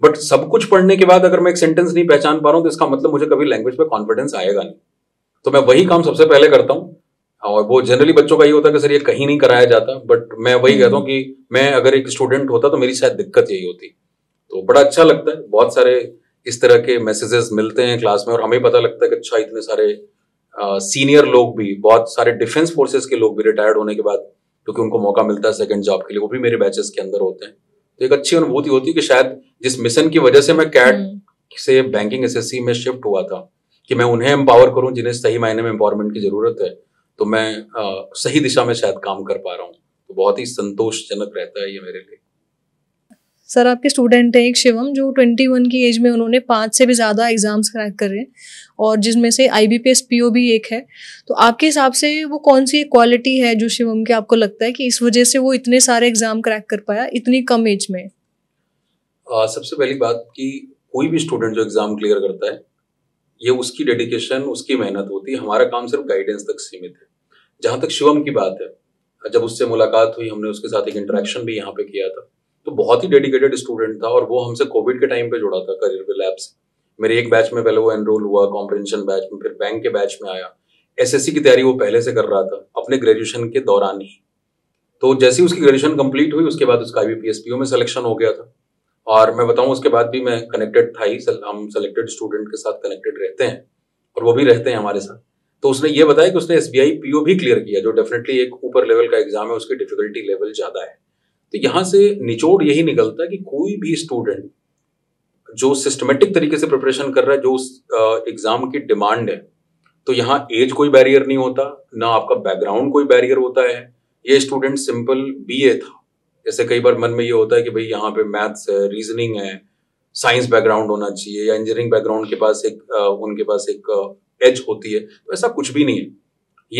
बट सब कुछ पढ़ने के बाद अगर मैं एक सेंटेंस नहीं पहचान पा रहा हूँ तो इसका मतलब मुझे कभी लैंग्वेज में कॉन्फिडेंस आएगा नहीं तो मैं वही काम सबसे पहले करता हूँ और वो जनरली बच्चों का ये होता है कि सर ये कहीं नहीं कराया जाता बट मैं वही कहता हूँ कि मैं अगर एक स्टूडेंट होता तो मेरी शायद दिक्कत यही होती तो बड़ा अच्छा लगता है बहुत सारे इस तरह के मैसेजेस मिलते हैं क्लास में और हमें पता लगता है कि अच्छा इतने सारे सीनियर लोग भी बहुत सारे डिफेंस फोर्सेस के लोग भी रिटायर्ड होने के बाद क्योंकि उनको मौका मिलता है सेकंड जॉब के लिए वो भी मेरे बैचेस के अंदर होते हैं तो एक अच्छी अनुभूति होती है कि शायद जिस मिशन की वजह से मैं कैट हम्म। से बैंकिंग एस में शिफ्ट हुआ था कि मैं उन्हें एम्पावर करूं जिन्हें सही मायने में एम्पावरमेंट की जरूरत है तो मैं आ, सही दिशा में शायद काम कर पा रहा हूँ तो बहुत ही संतोषजनक रहता है ये मेरे लिए सर आपके स्टूडेंट हैं एक शिवम जो 21 की एज में उन्होंने पाँच से भी ज़्यादा एग्ज़ाम्स क्रैक कर रहे हैं और जिसमें से आई बी भी एक है तो आपके हिसाब से वो कौन सी क्वालिटी है जो शिवम के आपको लगता है कि इस वजह से वो इतने सारे एग्ज़ाम क्रैक कर पाया इतनी कम एज में आ, सबसे पहली बात कि कोई भी स्टूडेंट जो एग्ज़ाम क्लियर करता है ये उसकी डेडिकेशन उसकी मेहनत होती है हमारा काम सिर्फ गाइडेंस तक सीमित है जहाँ तक शिवम की बात है जब उससे मुलाकात हुई हमने उसके साथ एक इंटरेक्शन भी यहाँ पे किया था तो बहुत ही डेडिकेटेड स्टूडेंट था और वो हमसे कोविड के टाइम पे जुड़ा था करियर के लैब से मेरे एक बैच में पहले वो एनरोल हुआ कॉम्प्रेंशन बैच में फिर बैंक के बैच में आया एस की तैयारी वो पहले से कर रहा था अपने ग्रेजुएशन के दौरान ही तो जैसे ही उसकी ग्रेजुएशन कंप्लीट हुई उसके बाद उसका आई बी में सिलेक्शन हो गया था और मैं बताऊँ उसके बाद भी मैं कनेक्टेड था ही हम सेलेक्टेड स्टूडेंट के साथ कनेक्टेड रहते हैं और वो भी रहते हैं हमारे साथ तो उसने ये बताया कि उसने एस बी भी क्लियर किया जो डेफिनेटली एक ऊपर लेवल का एग्जाम है उसकी डिफिकल्टी लेवल ज़्यादा है तो यहाँ से निचोड़ यही निकलता है कि कोई भी स्टूडेंट जो सिस्टमेटिक तरीके से प्रिपरेशन कर रहा है जो उस एग्जाम की डिमांड है तो यहाँ एज कोई बैरियर नहीं होता ना आपका बैकग्राउंड कोई बैरियर होता है ये स्टूडेंट सिंपल ए था जैसे कई बार मन में ये होता है कि भाई यहाँ पे मैथ्स है रीजनिंग है साइंस बैकग्राउंड होना चाहिए या इंजीनियरिंग बैकग्राउंड के पास एक उनके पास एक एज होती है तो ऐसा कुछ भी नहीं है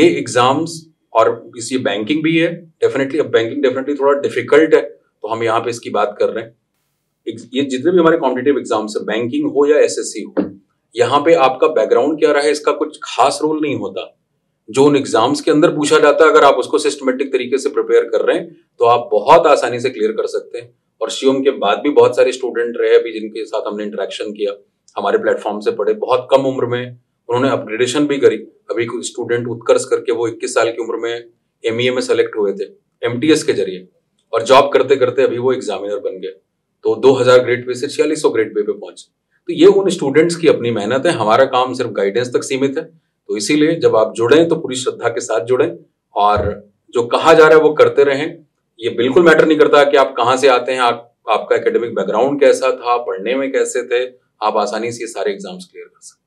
ये एग्जाम्स और इसी बैंकिंग भी है डेफिनेटली अब बैंकिंग डेफिनेटली थोड़ा डिफिकल्ट है तो हम यहाँ पे इसकी बात कर रहे हैं ये जितने भी हमारे कॉम्पिटेटिव एग्जाम्स है बैंकिंग हो या एस हो यहाँ पे आपका बैकग्राउंड क्या रहा है इसका कुछ खास रोल नहीं होता जो उन एग्जाम्स के अंदर पूछा जाता है अगर आप उसको सिस्टमेटिक तरीके से प्रिपेयर कर रहे हैं तो आप बहुत आसानी से क्लियर कर सकते हैं और शिवम के बाद भी बहुत सारे स्टूडेंट रहे अभी जिनके साथ हमने इंटरेक्शन किया हमारे प्लेटफॉर्म से पढ़े बहुत कम उम्र में उन्होंने अपग्रेडेशन भी करी अभी स्टूडेंट उत्कर्ष करके वो 21 साल की उम्र में एम e में सेलेक्ट हुए थे एम के जरिए और जॉब करते करते अभी वो एग्जामिनर बन गए तो 2000 ग्रेड पे से छियालीस सौ ग्रेड पे पे पहुंचे तो ये उन स्टूडेंट्स की अपनी मेहनत है हमारा काम सिर्फ गाइडेंस तक सीमित है तो इसीलिए जब आप जुड़े तो पूरी श्रद्धा के साथ जुड़े और जो कहा जा रहा है वो करते रहें ये बिल्कुल मैटर नहीं करता कि आप कहाँ से आते हैं आप आपका एकेडमिक बैकग्राउंड कैसा था पढ़ने में कैसे थे आप आसानी से ये सारे एग्जाम्स क्लियर कर सकते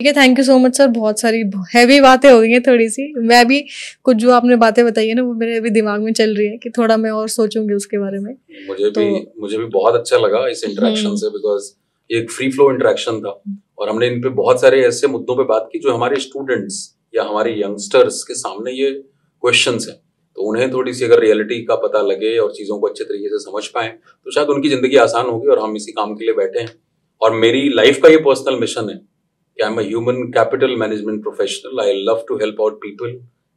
ठीक है thank you so much sir बहुत सारी हैवी बातें हो गई हैं थोड़ी सी मैं भी कुछ जो आपने बातें बताई है ना वो मेरे अभी दिमाग में चल रही है कि थोड़ा मैं और सोचूंगी उसके बारे में मुझे तो, भी मुझे भी बहुत अच्छा लगा इस इंटरेक्शन हम्म। से बिकॉज ये एक फ्री फ्लो इंटरेक्शन था और हमने इन पे बहुत सारे ऐसे मुद्दों पे बात की जो हमारे स्टूडेंट्स या हमारे यंगस्टर्स के सामने ये क्वेश्चन है तो उन्हें थोड़ी सी अगर रियलिटी का पता लगे और चीज़ों को अच्छे तरीके से समझ पाए तो शायद उनकी ज़िंदगी आसान होगी और हम इसी काम के लिए बैठे हैं और मेरी लाइफ का ये पर्सनल मिशन है कि I'm a human capital management professional I love to help out people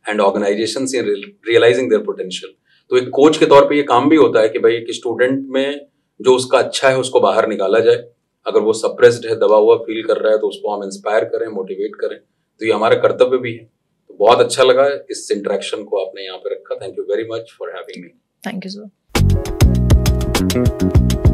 and organisation in realising their potential तो एक कोच के तौर पे ये काम भी होता है कि भाई एक स्टूडेंट में जो उसका अच्छा है उसको बाहर निकाला जाए अगर वो सप्रेस्ड है दबा हुआ फील कर रहा है तो उसको हम इंस्पायर करें मोटिवेट करें तो ये हमारा कर्तव्य भी है तो बहुत अच्छा लगा इस इंटरेक्शन को आपने यहाँ पे रखा thank you very much for having me thank you sir